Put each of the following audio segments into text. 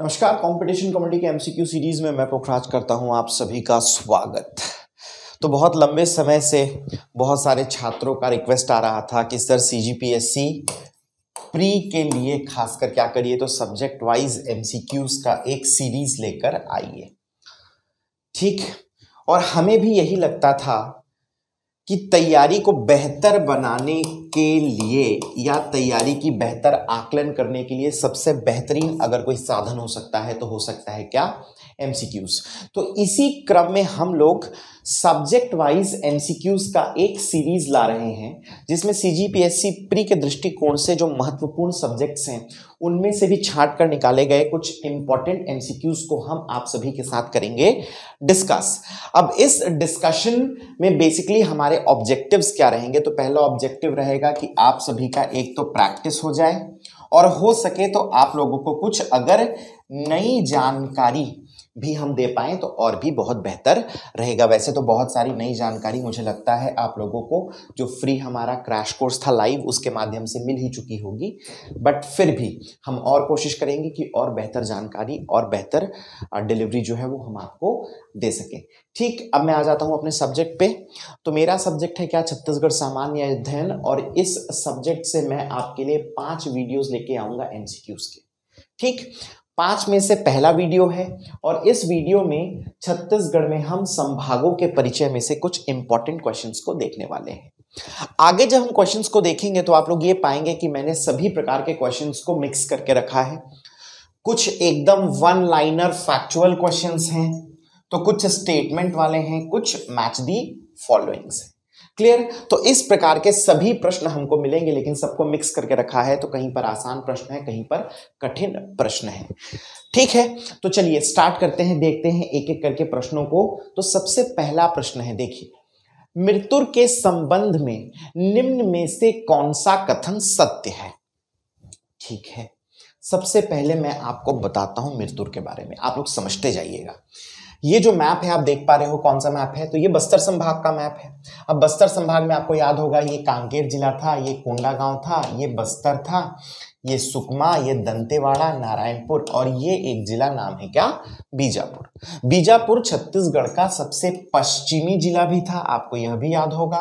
नमस्कार competition committee के MCQ series में मैं पोखराज करता हूं आप सभी का स्वागत तो बहुत लंबे समय से बहुत सारे छात्रों का रिक्वेस्ट आ रहा था कि सर सी प्री के लिए खासकर क्या करिए तो सब्जेक्ट वाइज एमसीक्यूज का एक सीरीज लेकर आइए ठीक और हमें भी यही लगता था कि तैयारी को बेहतर बनाने के लिए या तैयारी की बेहतर आकलन करने के लिए सबसे बेहतरीन अगर कोई साधन हो सकता है तो हो सकता है क्या एमसीक्यूज तो इसी क्रम में हम लोग सब्जेक्ट वाइज एमसीक्यूज का एक सीरीज ला रहे हैं जिसमें सीजीपीएससी प्री के दृष्टिकोण से जो महत्वपूर्ण सब्जेक्ट्स हैं उनमें से भी छाट कर निकाले गए कुछ इंपॉर्टेंट एमसीक्यूज को हम आप सभी के साथ करेंगे डिस्कस अब इस डिस्कशन में बेसिकली हमारे ऑब्जेक्टिव्स क्या रहेंगे तो पहला ऑब्जेक्टिव रहेगा कि आप सभी का एक तो प्रैक्टिस हो जाए और हो सके तो आप लोगों को कुछ अगर नई जानकारी भी हम दे पाएँ तो और भी बहुत बेहतर रहेगा वैसे तो बहुत सारी नई जानकारी मुझे लगता है आप लोगों को जो फ्री हमारा क्रैश कोर्स था लाइव उसके माध्यम से मिल ही चुकी होगी बट फिर भी हम और कोशिश करेंगे कि और बेहतर जानकारी और बेहतर डिलीवरी जो है वो हम आपको दे सकें ठीक अब मैं आ जाता हूँ अपने सब्जेक्ट पे तो मेरा सब्जेक्ट है क्या छत्तीसगढ़ सामान्य अध्ययन और इस सब्जेक्ट से मैं आपके लिए पाँच वीडियोज़ लेके आऊँगा एन के ठीक पांच में से पहला वीडियो है और इस वीडियो में छत्तीसगढ़ में हम संभागों के परिचय में से कुछ इंपॉर्टेंट क्वेश्चंस को देखने वाले हैं आगे जब हम क्वेश्चंस को देखेंगे तो आप लोग ये पाएंगे कि मैंने सभी प्रकार के क्वेश्चंस को मिक्स करके रखा है कुछ एकदम वन लाइनर फैक्चुअल क्वेश्चंस हैं तो कुछ स्टेटमेंट वाले हैं कुछ मैच दी फॉलोइंग्स हैं क्लियर तो इस प्रकार के सभी प्रश्न हमको मिलेंगे लेकिन सबको मिक्स करके रखा है तो कहीं पर आसान प्रश्न है कहीं पर कठिन प्रश्न है ठीक है तो चलिए स्टार्ट करते हैं देखते हैं एक एक करके प्रश्नों को तो सबसे पहला प्रश्न है देखिए मृत्यु के संबंध में निम्न में से कौन सा कथन सत्य है ठीक है सबसे पहले मैं आपको बताता हूं मृत्यु के बारे में आप लोग समझते जाइएगा ये जो मैप है आप देख पा रहे हो कौन सा मैप है तो ये बस्तर संभाग का मैप है अब बस्तर संभाग में आपको याद होगा ये कांकेर जिला था ये कोंडा गांव था ये बस्तर था ये सुकमा ये दंतेवाड़ा नारायणपुर और ये एक जिला नाम है क्या बीजापुर बीजापुर छत्तीसगढ़ का सबसे पश्चिमी जिला भी था आपको यह भी याद होगा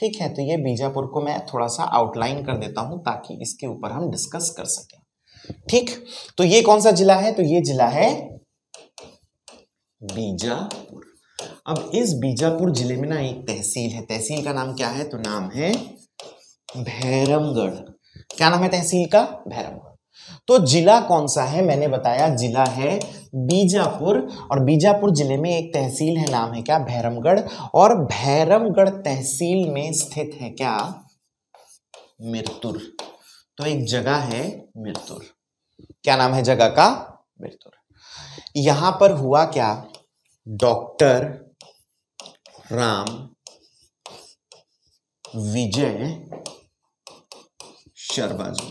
ठीक है तो ये बीजापुर को मैं थोड़ा सा आउटलाइन कर देता हूं ताकि इसके ऊपर हम डिस्कस कर सकें ठीक तो ये कौन सा जिला है तो ये जिला है बीजापुर अब इस बीजापुर जिले में ना एक तहसील है तहसील का नाम क्या है तो नाम है भैरमगढ़ क्या नाम है तहसील का भैरमगढ़ तो जिला कौन सा है मैंने बताया जिला है बीजापुर और बीजापुर जिले में एक तहसील है नाम है क्या भैरमगढ़ और भैरमगढ़ तहसील में स्थित है क्या मिरतुर तो एक जगह है मिरतुर क्या नाम है जगह का मिरतुर यहां पर हुआ क्या डॉक्टर राम विजय शर्मा जी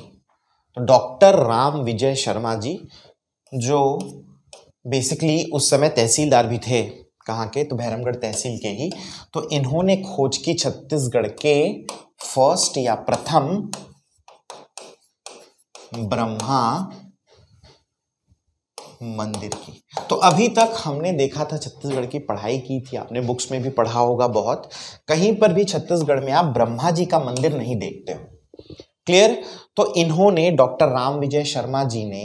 तो डॉक्टर राम विजय शर्मा जी जो बेसिकली उस समय तहसीलदार भी थे कहाँ के तो भैरमगढ़ तहसील के ही तो इन्होंने खोज की छत्तीसगढ़ के फर्स्ट या प्रथम ब्रह्मा मंदिर की तो अभी तक हमने देखा था छत्तीसगढ़ की पढ़ाई की थी आपने बुक्स में भी पढ़ा होगा बहुत कहीं पर भी छत्तीसगढ़ में आप ब्रह्मा जी का मंदिर नहीं देखते हो क्लियर तो इन्होंने डॉक्टर राम विजय शर्मा जी ने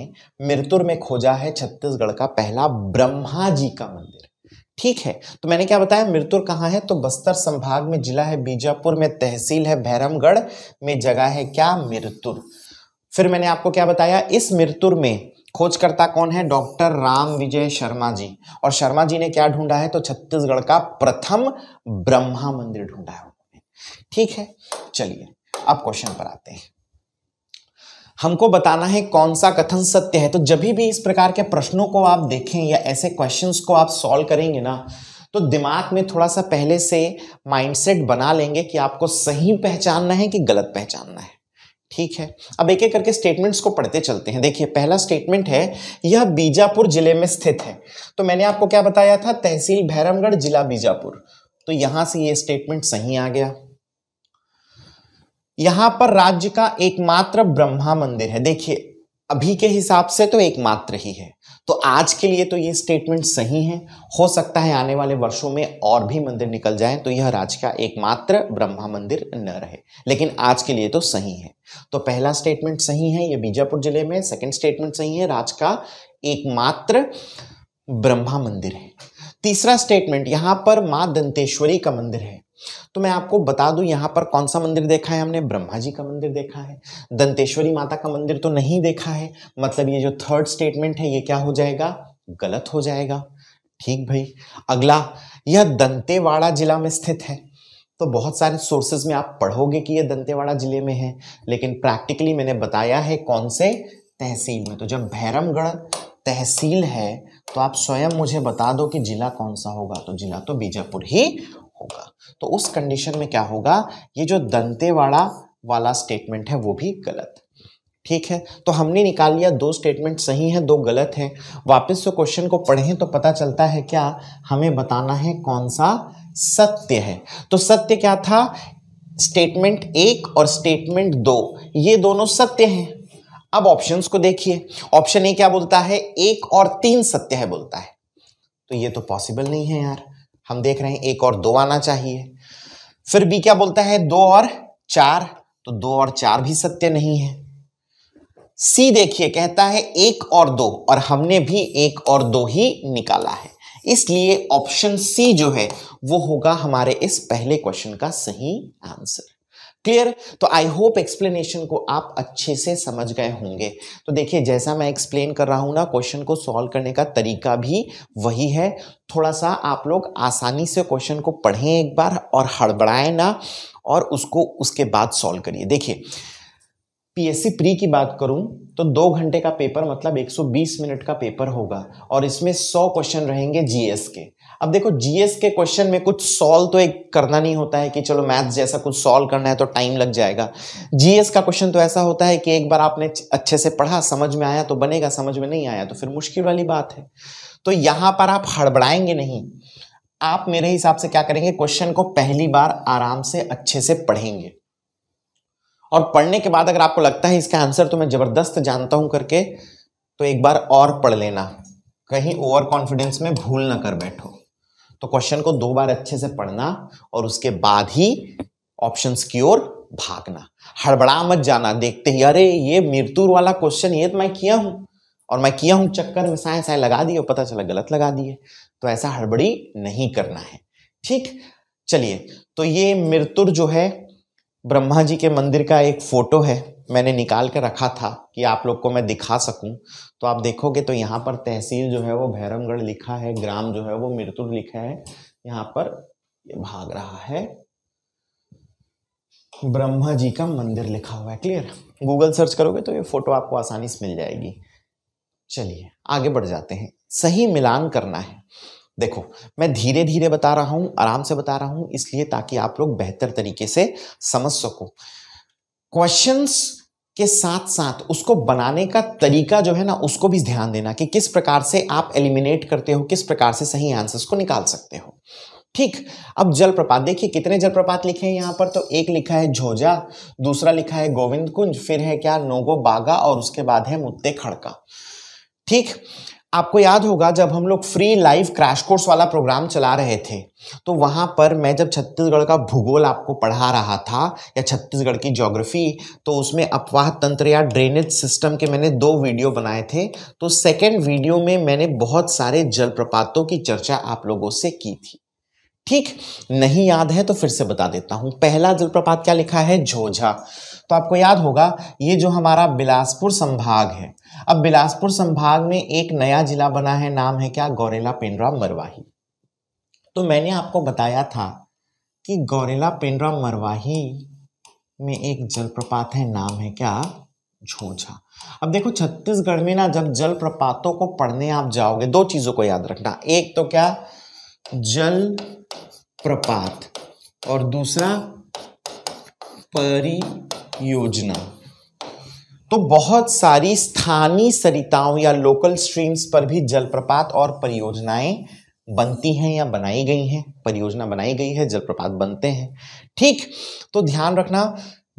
मृतुर में खोजा है छत्तीसगढ़ का पहला ब्रह्मा जी का मंदिर ठीक है तो मैंने क्या बताया मृतुर कहाँ है तो बस्तर संभाग में जिला है बीजापुर में तहसील है भैरमगढ़ में जगह है क्या मृतुर फिर मैंने आपको क्या बताया इस मृतुर में खोजकर्ता कौन है डॉक्टर राम विजय शर्मा जी और शर्मा जी ने क्या ढूंढा है तो छत्तीसगढ़ का प्रथम ब्रह्मा मंदिर ढूंढा है उन्होंने ठीक है चलिए अब क्वेश्चन पर आते हैं हमको बताना है कौन सा कथन सत्य है तो जब भी इस प्रकार के प्रश्नों को आप देखें या ऐसे क्वेश्चंस को आप सॉल्व करेंगे ना तो दिमाग में थोड़ा सा पहले से माइंडसेट बना लेंगे कि आपको सही पहचानना है कि गलत पहचानना है ठीक है अब एक एक करके स्टेटमेंट्स को पढ़ते चलते हैं देखिए पहला स्टेटमेंट है यह बीजापुर जिले में स्थित है तो मैंने आपको क्या बताया था तहसील भैरमगढ़ जिला बीजापुर तो यहां से यह स्टेटमेंट सही आ गया यहां पर राज्य का एकमात्र ब्रह्मा मंदिर है देखिए अभी के हिसाब से तो एकमात्र ही है तो आज के लिए तो ये स्टेटमेंट सही है हो सकता है आने वाले वर्षों में और भी मंदिर निकल जाए तो यह राज्य का एकमात्र ब्रह्मा मंदिर न रहे लेकिन आज के लिए तो सही है तो पहला स्टेटमेंट सही है ये बीजापुर जिले में सेकंड स्टेटमेंट सही है राज्य का एकमात्र ब्रह्मा मंदिर है तीसरा स्टेटमेंट यहां पर माँ दंतेश्वरी का मंदिर है तो मैं आपको बता दूं यहाँ पर कौन सा मंदिर देखा है हमने ब्रह्मा जी का मंदिर देखा है दंतेश्वरी माता का मंदिर तो नहीं देखा है मतलब ये जो थर्ड स्टेटमेंट है ये क्या हो जाएगा गलत हो जाएगा ठीक भाई अगला यह दंतेवाड़ा जिला में स्थित है तो बहुत सारे सोर्सेज में आप पढ़ोगे कि यह दंतेवाड़ा जिले में है लेकिन प्रैक्टिकली मैंने बताया है कौन से तहसील में तो जब भैरमगढ़ तहसील है तो आप स्वयं मुझे बता दो कि जिला कौन सा होगा तो जिला तो बीजापुर ही होगा तो उस कंडीशन में क्या होगा ये जो दंतेवाड़ा वाला स्टेटमेंट है वो भी गलत ठीक है तो हमने निकाल लिया दो स्टेटमेंट सही हैं दो गलत हैं वापस से क्वेश्चन को पढ़ें तो पता चलता है क्या हमें बताना है कौन सा सत्य है तो सत्य क्या था स्टेटमेंट एक और स्टेटमेंट दो ये दोनों सत्य हैं अब ऑप्शंस को देखिए ऑप्शन ए क्या बोलता है एक और तीन सत्य है बोलता है तो ये तो पॉसिबल नहीं है यार हम देख रहे हैं एक और दो आना चाहिए फिर भी क्या बोलता है दो और चार तो दो और चार भी सत्य नहीं है सी देखिए कहता है एक और दो और हमने भी एक और दो ही निकाला है इसलिए ऑप्शन सी जो है वो होगा हमारे इस पहले क्वेश्चन का सही आंसर क्लियर तो आई होप एक्सप्लेनेशन को आप अच्छे से समझ गए होंगे तो देखिए जैसा मैं एक्सप्लेन कर रहा हूँ ना क्वेश्चन को सॉल्व करने का तरीका भी वही है थोड़ा सा आप लोग आसानी से क्वेश्चन को पढ़ें एक बार और हड़बड़ाएं ना और उसको उसके बाद सॉल्व करिए देखिए पीएससी प्री की बात करूं तो दो घंटे का पेपर मतलब 120 मिनट का पेपर होगा और इसमें 100 क्वेश्चन रहेंगे जीएस के अब देखो जीएस के क्वेश्चन में कुछ सॉल्व तो एक करना नहीं होता है कि चलो मैथ्स जैसा कुछ सॉल्व करना है तो टाइम लग जाएगा जीएस का क्वेश्चन तो ऐसा होता है कि एक बार आपने अच्छे से पढ़ा समझ में आया तो बनेगा समझ में नहीं आया तो फिर मुश्किल वाली बात है तो यहां पर आप हड़बड़ाएंगे नहीं आप मेरे हिसाब से क्या करेंगे क्वेश्चन को पहली बार आराम से अच्छे से पढ़ेंगे और पढ़ने के बाद अगर आपको लगता है इसका आंसर तो मैं ज़बरदस्त जानता हूं करके तो एक बार और पढ़ लेना कहीं ओवर कॉन्फिडेंस में भूल ना कर बैठो तो क्वेश्चन को दो बार अच्छे से पढ़ना और उसके बाद ही ऑप्शन की ओर भागना हड़बड़ा मत जाना देखते ही अरे ये मृतुर वाला क्वेश्चन ये तो मैं किया हूँ और मैं किया हूँ चक्कर में साए साए लगा दिए और पता चला गलत लगा दिए तो ऐसा हड़बड़ी नहीं करना है ठीक चलिए तो ये मृतुर जो है ब्रह्मा जी के मंदिर का एक फोटो है मैंने निकाल के रखा था कि आप लोग को मैं दिखा सकूं तो आप देखोगे तो यहाँ पर तहसील जो है वो भैरमगढ़ लिखा है ग्राम जो है वो मिरतुर लिखा है यहाँ पर ये भाग रहा है ब्रह्मा जी का मंदिर लिखा हुआ है क्लियर गूगल सर्च करोगे तो ये फोटो आपको आसानी से मिल जाएगी चलिए आगे बढ़ जाते हैं सही मिलान करना है देखो मैं धीरे धीरे बता रहा हूँ आराम से बता रहा हूँ इसलिए ताकि आप लोग बेहतर तरीके से समझ सको क्वेश्चंस के साथ साथ उसको बनाने का तरीका जो है ना उसको भी ध्यान देना कि किस प्रकार से आप एलिमिनेट करते हो किस प्रकार से सही आंसर्स को निकाल सकते हो ठीक अब जलप्रपात देखिए कितने जलप्रपात लिखे हैं यहाँ पर तो एक लिखा है झोजा दूसरा लिखा है गोविंद कुंज फिर है क्या नोगो बागा और उसके बाद है मुत्ते खड़का ठीक आपको याद होगा जब हम लोग फ्री लाइव क्रैश कोर्स वाला प्रोग्राम चला रहे थे तो वहाँ पर मैं जब छत्तीसगढ़ का भूगोल आपको पढ़ा रहा था या छत्तीसगढ़ की ज्योग्राफी तो उसमें अपवाह तंत्र या ड्रेनेज सिस्टम के मैंने दो वीडियो बनाए थे तो सेकेंड वीडियो में मैंने बहुत सारे जलप्रपातों की चर्चा आप लोगों से की थी ठीक नहीं याद है तो फिर से बता देता हूँ पहला जलप्रपात क्या लिखा है झोझा तो आपको याद होगा ये जो हमारा बिलासपुर संभाग है अब बिलासपुर संभाग में एक नया जिला बना है नाम है क्या गौरेला पेंड्रा मरवाही तो मैंने आपको बताया था कि गौरेला पेंड्रा मरवाही में एक जलप्रपात है नाम है क्या झोझा अब देखो छत्तीसगढ़ में ना जब जल प्रपातों को पढ़ने आप जाओगे दो चीज़ों को याद रखना एक तो क्या जल प्रपात और दूसरा परी योजना तो बहुत सारी स्थानीय सरिताओं या लोकल स्ट्रीम्स पर भी जलप्रपात और परियोजनाएं बनती हैं या बनाई गई हैं परियोजना बनाई गई है जलप्रपात बनते हैं ठीक तो ध्यान रखना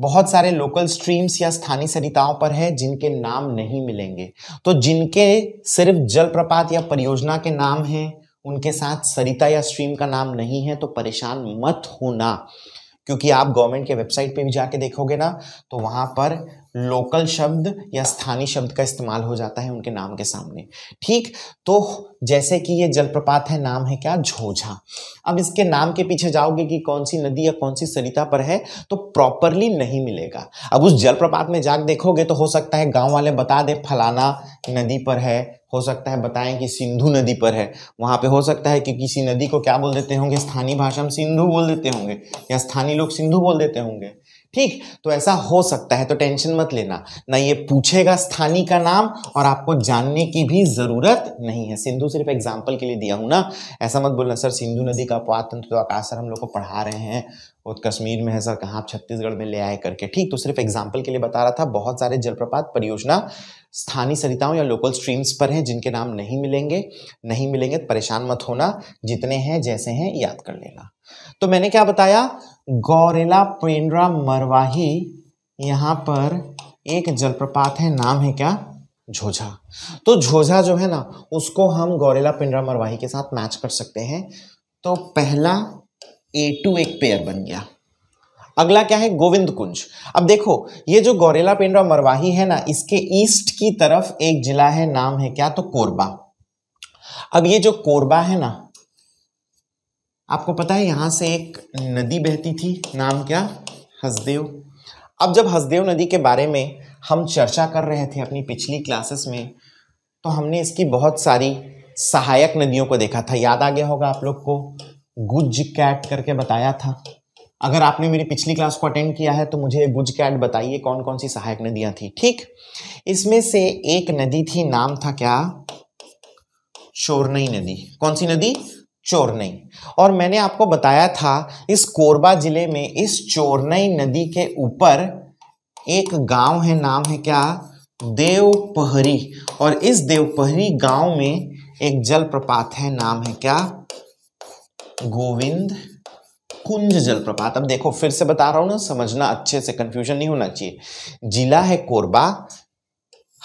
बहुत सारे लोकल स्ट्रीम्स या स्थानीय सरिताओं पर है जिनके नाम नहीं मिलेंगे तो जिनके सिर्फ जलप्रपात या परियोजना के नाम हैं उनके साथ सरिता या स्ट्रीम का नाम नहीं है तो परेशान मत होना क्योंकि आप गवर्नमेंट के वेबसाइट पे भी जाके देखोगे ना तो वहाँ पर लोकल शब्द या स्थानीय शब्द का इस्तेमाल हो जाता है उनके नाम के सामने ठीक तो जैसे कि ये जलप्रपात है नाम है क्या झोझा अब इसके नाम के पीछे जाओगे कि कौन सी नदी या कौन सी सरिता पर है तो प्रॉपरली नहीं मिलेगा अब उस जलप्रपात में जाकर देखोगे तो हो सकता है गांव वाले बता दे फलाना नदी पर है हो सकता है बताएं कि सिंधु नदी पर है वहाँ पे हो सकता है कि किसी नदी को क्या बोल देते होंगे स्थानीय भाषा में सिंधु बोल देते होंगे या स्थानीय लोग सिंधु बोल देते होंगे ठीक तो ऐसा हो सकता है तो टेंशन मत लेना ना ये पूछेगा स्थानी का नाम और आपको जानने की भी ज़रूरत नहीं है सिंधु सिर्फ एग्जाम्पल के लिए दिया हूं ना ऐसा मत बोलना सर सिंधु नदी का अपवाद तो आकाश सर हम लोग को पढ़ा रहे हैं वो कश्मीर में है सर कहाँ आप छत्तीसगढ़ में ले आए करके ठीक तो सिर्फ एग्जाम्पल के लिए बता रहा था बहुत सारे जलप्रपात परियोजना स्थानीय सरिताओं या लोकल स्ट्रीम्स पर हैं जिनके नाम नहीं मिलेंगे नहीं मिलेंगे तो परेशान मत होना जितने हैं जैसे हैं याद कर लेना तो मैंने क्या बताया गौरेला पेंड्रा मरवाही यहाँ पर एक जलप्रपात है नाम है क्या झोझा तो झोझा जो है ना उसको हम गौरेला पेंड्रा मरवाही के साथ मैच कर सकते हैं तो पहला ए टू एक पेयर बन गया अगला क्या है गोविंद कुंज अब देखो ये जो गौरेला पेंड्रा मरवाही है ना इसके ईस्ट की तरफ एक जिला है नाम है क्या तो कोरबा अब ये जो कोरबा है ना आपको पता है यहाँ से एक नदी बहती थी नाम क्या हसदेव अब जब हसदेव नदी के बारे में हम चर्चा कर रहे थे अपनी पिछली क्लासेस में तो हमने इसकी बहुत सारी सहायक नदियों को देखा था याद आ गया होगा आप लोग को गुज कैट करके बताया था अगर आपने मेरी पिछली क्लास को अटेंड किया है तो मुझे गुज कैट बताइए कौन कौन सी सहायक नदियां थी ठीक इसमें से एक नदी थी नाम था क्या शोरनई नदी कौन सी नदी चोरनई और मैंने आपको बताया था इस कोरबा ज़िले में इस चोरनई नदी के ऊपर एक गांव है नाम है क्या देवपहरी और इस देवपहरी गांव में एक जलप्रपात है नाम है क्या गोविंद कुंज जलप्रपात अब देखो फिर से बता रहा हूं ना समझना अच्छे से कंफ्यूजन नहीं होना चाहिए जिला है कोरबा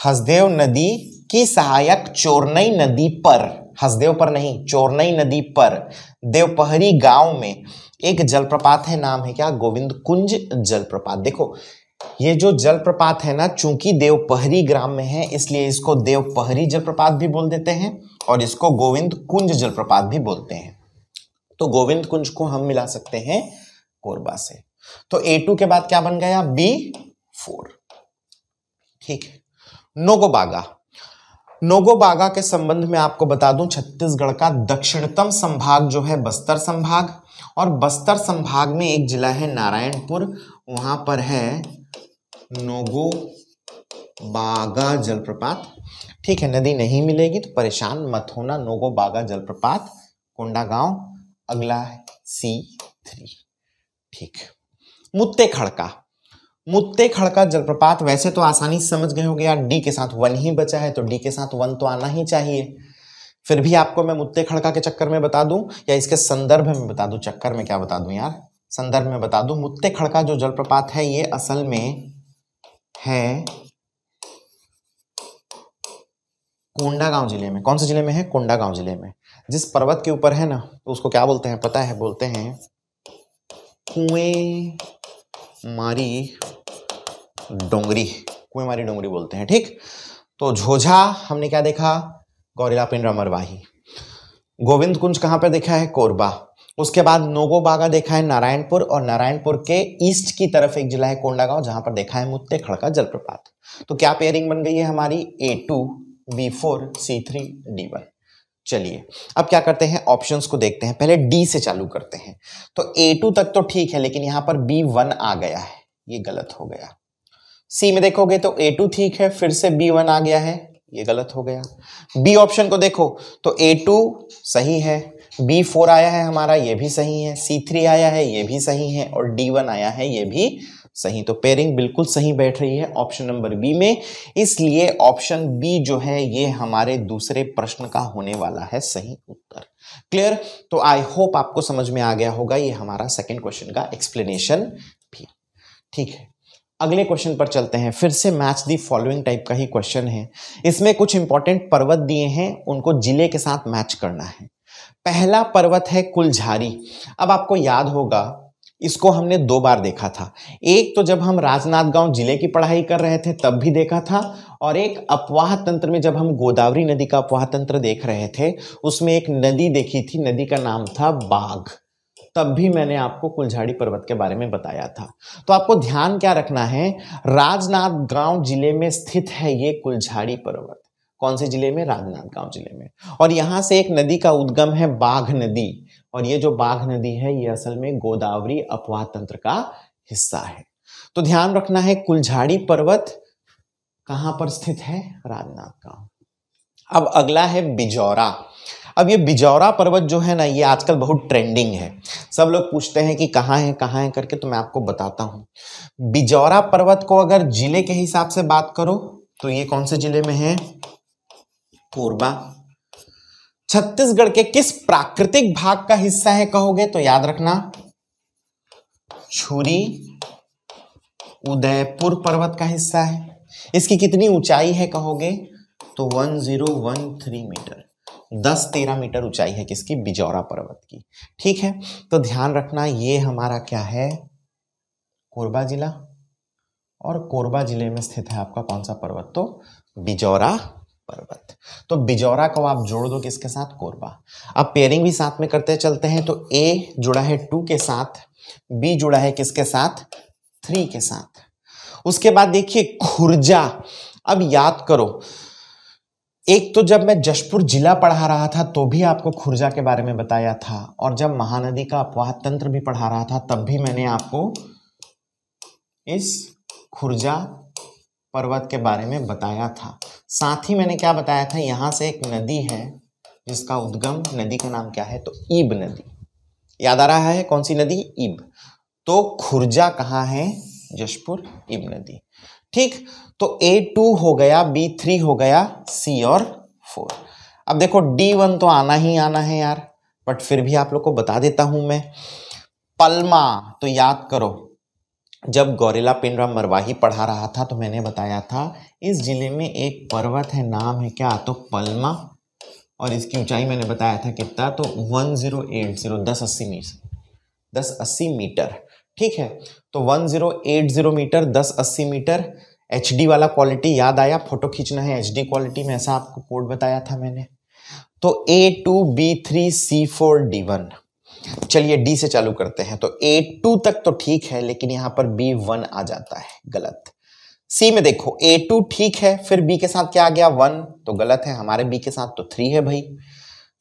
हसदेव नदी की सहायक चोरनई नदी पर हसदेव पर नहीं चोरनई नदी पर देवपहरी गांव में एक जलप्रपात है नाम है क्या गोविंद कुंज जलप्रपात देखो ये जो जलप्रपात है ना चूंकि देवपहरी ग्राम में है इसलिए इसको देवपहरी जलप्रपात भी बोल देते हैं और इसको गोविंद कुंज जलप्रपात भी बोलते हैं तो गोविंद कुंज को हम मिला सकते हैं कोरबा से तो ए टू के बाद क्या बन गया बी फोर ठीक है नोगोबागा नोगोबागा के संबंध में आपको बता दूं छत्तीसगढ़ का दक्षिणतम संभाग जो है बस्तर संभाग और बस्तर संभाग में एक जिला है नारायणपुर वहां पर है नोगो बागा जलप्रपात ठीक है नदी नहीं मिलेगी तो परेशान मत होना नोगो बागा जलप्रपात कोंडा गांव अगला है सी थ्री ठीक मुत्ते खड़का मुत्ते खड़का जलप्रपात वैसे तो आसानी से समझ गए होंगे यार डी के साथ वन ही बचा है तो डी के साथ वन तो आना ही चाहिए फिर भी आपको मैं मुत्ते खड़का के चक्कर में बता दूं या इसके संदर्भ में बता दूं चक्कर में क्या बता दूं यार संदर्भ में बता दूं मुत्ते खड़का जो जलप्रपात है ये असल में है कोंडागांव जिले में कौन से जिले में है कोंडागांव जिले में जिस पर्वत के ऊपर है ना तो उसको क्या बोलते हैं पता है बोलते हैं कुएं मारी डोंगरी कुएं मारी डोंगरी बोलते हैं ठीक तो झोझा हमने क्या देखा गौरीला पिंड रमरवाही गोविंद कुंज कहाँ पर देखा है कोरबा उसके बाद नोगो बागा देखा है नारायणपुर और नारायणपुर के ईस्ट की तरफ एक जिला है कोंडागांव जहां पर देखा है मुत्ते खड़का जलप्रपात तो क्या पेयरिंग बन गई है हमारी A two B four C three D one चलिए अब क्या करते हैं ऑप्शंस को देखते हैं पहले डी से चालू करते हैं तो ए टू तक तो ठीक है लेकिन यहां पर बी वन आ गया है ये गलत हो गया सी में देखोगे तो ए टू ठीक है फिर से बी वन आ गया है ये गलत हो गया बी ऑप्शन को देखो तो ए टू सही है बी फोर आया है हमारा ये भी सही है सी थ्री आया है ये भी सही है और डी वन आया है ये भी सही तो पेयरिंग बिल्कुल सही बैठ रही है ऑप्शन नंबर बी में इसलिए ऑप्शन बी जो है ये हमारे दूसरे प्रश्न का होने वाला है सही उत्तर क्लियर तो आई होप आपको समझ में आ गया होगा ये हमारा सेकेंड क्वेश्चन का एक्सप्लेनेशन भी ठीक है अगले क्वेश्चन पर चलते हैं फिर से मैच दी फॉलोइंग टाइप का ही क्वेश्चन है इसमें कुछ इंपॉर्टेंट पर्वत दिए हैं उनको जिले के साथ मैच करना है पहला पर्वत है कुलझारी अब आपको याद होगा इसको हमने दो बार देखा था एक तो जब हम राजनांदगांव जिले की पढ़ाई कर रहे थे तब भी देखा था और एक अपवाह तंत्र में जब हम गोदावरी नदी का अपवाह तंत्र देख रहे थे उसमें एक नदी देखी थी नदी का नाम था बाघ तब भी मैंने आपको कुलझाड़ी पर्वत के बारे में बताया था तो आपको ध्यान क्या रखना है राजनांदगांव जिले में स्थित है ये कुलझाड़ी पर्वत कौन से जिले में राजनांदगांव जिले में और यहाँ से एक नदी का उद्गम है बाघ नदी और ये जो बाघ नदी है ये असल में गोदावरी अपवाह तंत्र का हिस्सा है तो ध्यान रखना है कुलझाड़ी पर्वत कहां पर स्थित है राजनाथ गांव अब अगला है बिजौरा अब ये बिजौरा पर्वत जो है ना ये आजकल बहुत ट्रेंडिंग है सब लोग पूछते हैं कि कहाँ है कहाँ है करके तो मैं आपको बताता हूँ बिजौरा पर्वत को अगर जिले के हिसाब से बात करो तो ये कौन से जिले में है कोरबा छत्तीसगढ़ के किस प्राकृतिक भाग का हिस्सा है कहोगे तो याद रखना छुरी उदयपुर पर्वत का हिस्सा है इसकी कितनी ऊंचाई है कहोगे तो 1013 मीटर 10-13 मीटर ऊंचाई है किसकी बिजौरा पर्वत की ठीक है तो ध्यान रखना ये हमारा क्या है कोरबा जिला और कोरबा जिले में स्थित है आपका कौन सा पर्वत तो बिजौरा पर्वत तो बिजौरा को आप जोड़ दो किसके साथ कोरबा अब पेयरिंग भी साथ में करते चलते हैं तो ए जुड़ा है टू के साथ बी जुड़ा है किसके साथ थ्री के साथ उसके बाद देखिए खुर्जा अब याद करो एक तो जब मैं जशपुर जिला पढ़ा रहा था तो भी आपको खुर्जा के बारे में बताया था और जब महानदी का अपवाह तंत्र भी पढ़ा रहा था तब भी मैंने आपको इस खुर्जा पर्वत के बारे में बताया था साथ ही मैंने क्या बताया था यहाँ से एक नदी है जिसका उद्गम नदी का नाम क्या है तो ईब नदी याद आ रहा है कौन सी नदी ईब तो खुर्जा कहाँ है जशपुर ईब नदी ठीक तो ए टू हो गया बी थ्री हो गया सी और फोर अब देखो डी वन तो आना ही आना है यार बट फिर भी आप लोग को बता देता हूं मैं पलमा तो याद करो जब गौरेला पिंडरा मरवाही पढ़ा रहा था तो मैंने बताया था इस ज़िले में एक पर्वत है नाम है क्या तो पलमा और इसकी ऊंचाई मैंने बताया था कितना तो वन ज़ीरो एट ज़ीरो दस अस्सी मीटर दस अस्सी मीटर ठीक है तो one zero eight zero metre दस अस्सी मीटर एच वाला क्वालिटी याद आया फ़ोटो खींचना है एच क्वालिटी में ऐसा आपको कोड बताया था मैंने तो A two B three C four D one चलिए डी से चालू करते हैं तो ए टू तक तो ठीक है लेकिन यहां पर बी वन आ जाता है गलत सी में देखो ए टू ठीक है फिर बी के साथ क्या आ गया वन तो गलत है हमारे बी के साथ तो थ्री है भाई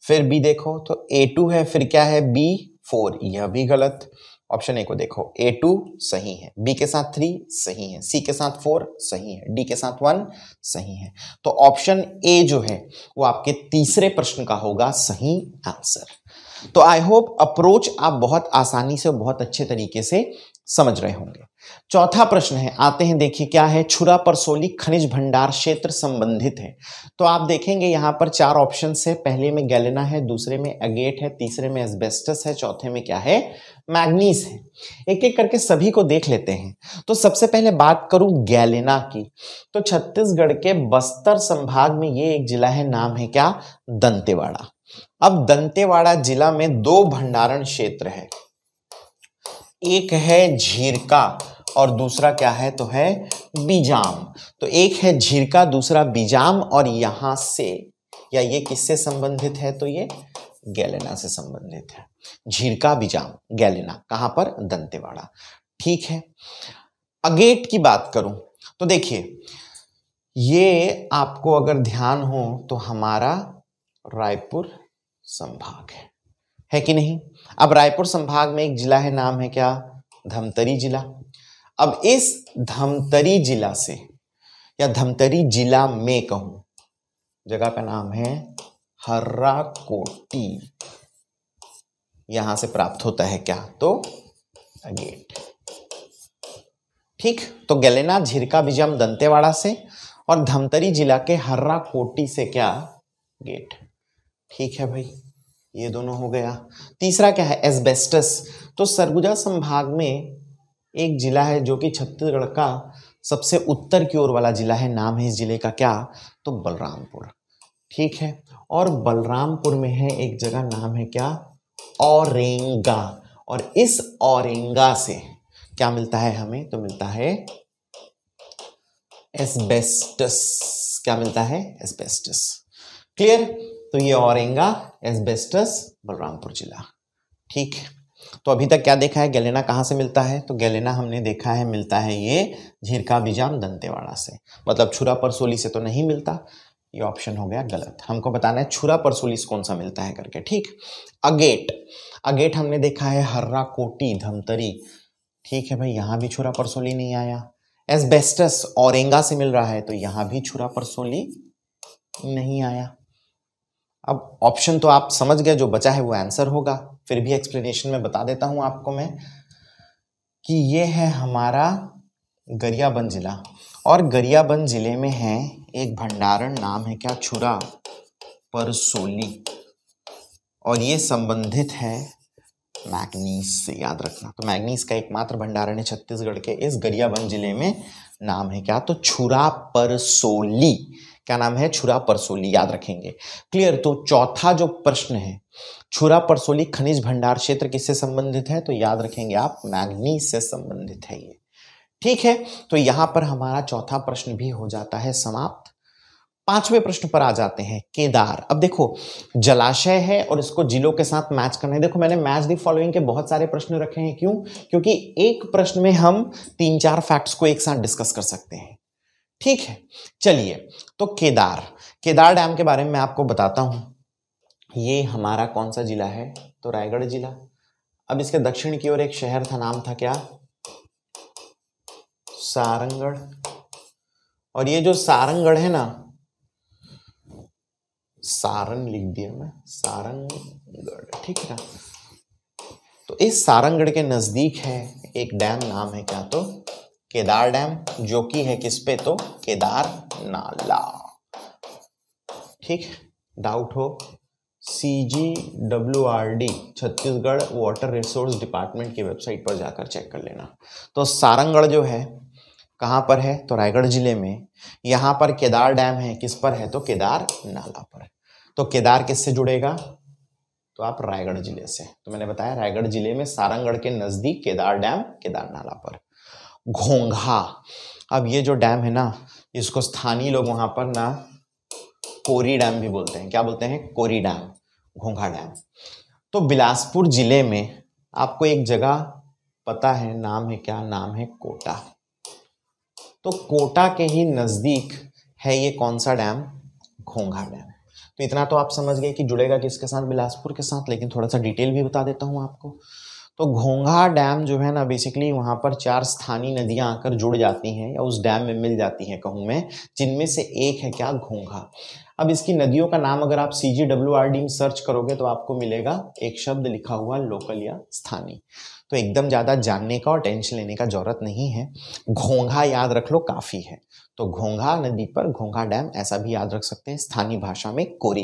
फिर बी देखो तो ए टू है फिर क्या है बी फोर यह भी गलत ऑप्शन ए को देखो ए टू सही है बी के साथ थ्री सही है सी के साथ फोर सही है डी के साथ वन सही है तो ऑप्शन ए जो है वो आपके तीसरे प्रश्न का होगा सही आंसर तो आई होप अप्रोच आप बहुत आसानी से बहुत अच्छे तरीके से समझ रहे होंगे चौथा प्रश्न है आते हैं देखिए क्या है छुरा परसोली खनिज भंडार क्षेत्र संबंधित है तो आप देखेंगे यहां पर चार ऑप्शन है पहले में गैलेना है दूसरे में अगेट है तीसरे में एस्बेस्टस है चौथे में क्या है मैग्नीस है एक एक करके सभी को देख लेते हैं तो सबसे पहले बात करूं गैलेना की तो छत्तीसगढ़ के बस्तर संभाग में ये एक जिला है नाम है क्या दंतेवाड़ा अब दंतेवाड़ा जिला में दो भंडारण क्षेत्र है एक है झीरका और दूसरा क्या है तो है बीजाम तो एक है झीरका दूसरा बीजाम और यहां से या ये किससे संबंधित है तो ये गैलेना से संबंधित है झीरका बीजाम गैलेना कहां पर दंतेवाड़ा ठीक है अगेट की बात करूं तो देखिए ये आपको अगर ध्यान हो तो हमारा रायपुर संभाग है है कि नहीं अब रायपुर संभाग में एक जिला है नाम है क्या धमतरी जिला अब इस धमतरी जिला से या धमतरी जिला में कहूं जगह का नाम है हर्रा कोटी यहां से प्राप्त होता है क्या तो अगेट ठीक तो गलेना झिरका बिजम दंतेवाड़ा से और धमतरी जिला के हर्रा कोटी से क्या गेट ठीक है भाई ये दोनों हो गया तीसरा क्या है एस्बेस्टस तो सरगुजा संभाग में एक जिला है जो कि छत्तीसगढ़ का सबसे उत्तर की ओर वाला जिला है नाम है इस जिले का क्या तो बलरामपुर ठीक है और बलरामपुर में है एक जगह नाम है क्या औरंगा और इस औरंगा से क्या मिलता है हमें तो मिलता है एस्बेस्टस क्या मिलता है एस्बेस्टस क्लियर तो ये औरेंगा एस्बेस्टस बलरामपुर जिला ठीक तो अभी तक क्या देखा है गैलेना कहाँ से मिलता है तो गैलेना हमने देखा है मिलता है ये झिरका बीजाम दंतेवाड़ा से मतलब छुरा परसोली से तो नहीं मिलता ये ऑप्शन हो गया गलत हमको बताना है छुरा परसोली से कौन सा मिलता है करके ठीक अगेट अगेट हमने देखा है हर्रा कोटी धमतरी ठीक है भाई यहाँ भी छुरा परसोली नहीं आया एसबेस्टस औरेंगा से मिल रहा है तो यहाँ भी छुरा परसोली नहीं आया अब ऑप्शन तो आप समझ गए जो बचा है वो आंसर होगा फिर भी एक्सप्लेनेशन में बता देता हूं आपको मैं कि ये है हमारा गरियाबंद ज़िला और गरियाबंद ज़िले में है एक भंडारण नाम है क्या छुरा परसोली और ये संबंधित है मैग्नीस से याद रखना तो मैग्नीस का एकमात्र भंडारण है छत्तीसगढ़ के इस गरियाबंद ज़िले में नाम है क्या तो छुरा परसोली क्या नाम है छुरा परसोली याद रखेंगे क्लियर तो चौथा जो प्रश्न है छुरा परसोली खनिज भंडार क्षेत्र किससे संबंधित है तो याद रखेंगे आप मैग्नी से संबंधित है ये ठीक है तो यहां पर हमारा चौथा प्रश्न भी हो जाता है समाप्त पांचवें प्रश्न पर आ जाते हैं केदार अब देखो जलाशय है और इसको जिलों के साथ मैच करना है देखो मैंने मैच दी फॉलोइंग के बहुत सारे प्रश्न रखे हैं क्यों क्योंकि एक प्रश्न में हम तीन चार फैक्ट्स को एक साथ डिस्कस कर सकते हैं ठीक है चलिए तो केदार केदार डैम के बारे में मैं आपको बताता हूँ ये हमारा कौन सा जिला है तो रायगढ़ जिला अब इसके दक्षिण की ओर एक शहर था नाम था क्या सारंगढ़ और ये जो सारंगढ़ है ना सारंग लिख दिया मैं सारंगढ़ ठीक है ना तो इस सारंगढ़ के नज़दीक है एक डैम नाम है क्या तो केदार डैम जो कि है किस पे तो केदार नाला ठीक डाउट हो C G W R D Chhattisgarh water resource department की वेबसाइट पर जाकर चेक कर लेना तो सारंगढ़ जो है कहाँ पर है तो रायगढ़ जिले में यहाँ पर केदार डैम है किस पर है तो केदार नाला पर तो केदार किससे जुड़ेगा तो आप रायगढ़ जिले से तो मैंने बताया रायगढ़ जिले में सारंगढ़ के नज़दीक केदार डैम केदार नाला पर घोंघा अब ये जो डैम है ना इसको स्थानीय लोग वहां पर ना कोरी डैम भी बोलते हैं क्या बोलते हैं कोरी डैम घोंघा डैम तो बिलासपुर जिले में आपको एक जगह पता है नाम है क्या नाम है कोटा तो कोटा के ही नज़दीक है ये कौन सा डैम घोंघा डैम तो इतना तो आप समझ गए कि जुड़ेगा किसके साथ बिलासपुर के साथ लेकिन थोड़ा सा डिटेल भी बता देता हूँ आपको तो घोंघा डैम जो है ना बेसिकली वहाँ पर चार स्थानीय नदियाँ आकर जुड़ जाती हैं या उस डैम में मिल जाती हैं कहूँ मैं जिनमें से एक है क्या घोंघा अब इसकी नदियों का नाम अगर आप C G W R D में सर्च करोगे तो आपको मिलेगा एक शब्द लिखा हुआ लोकल या स्थानीय तो एकदम ज़्यादा जानने का और टेंशन लेने का जरूरत नहीं है घोंघा याद रख लो काफ़ी है तो घोंघा नदी पर घोंघा डैम ऐसा भी याद रख सकते हैं स्थानीय भाषा में कोरी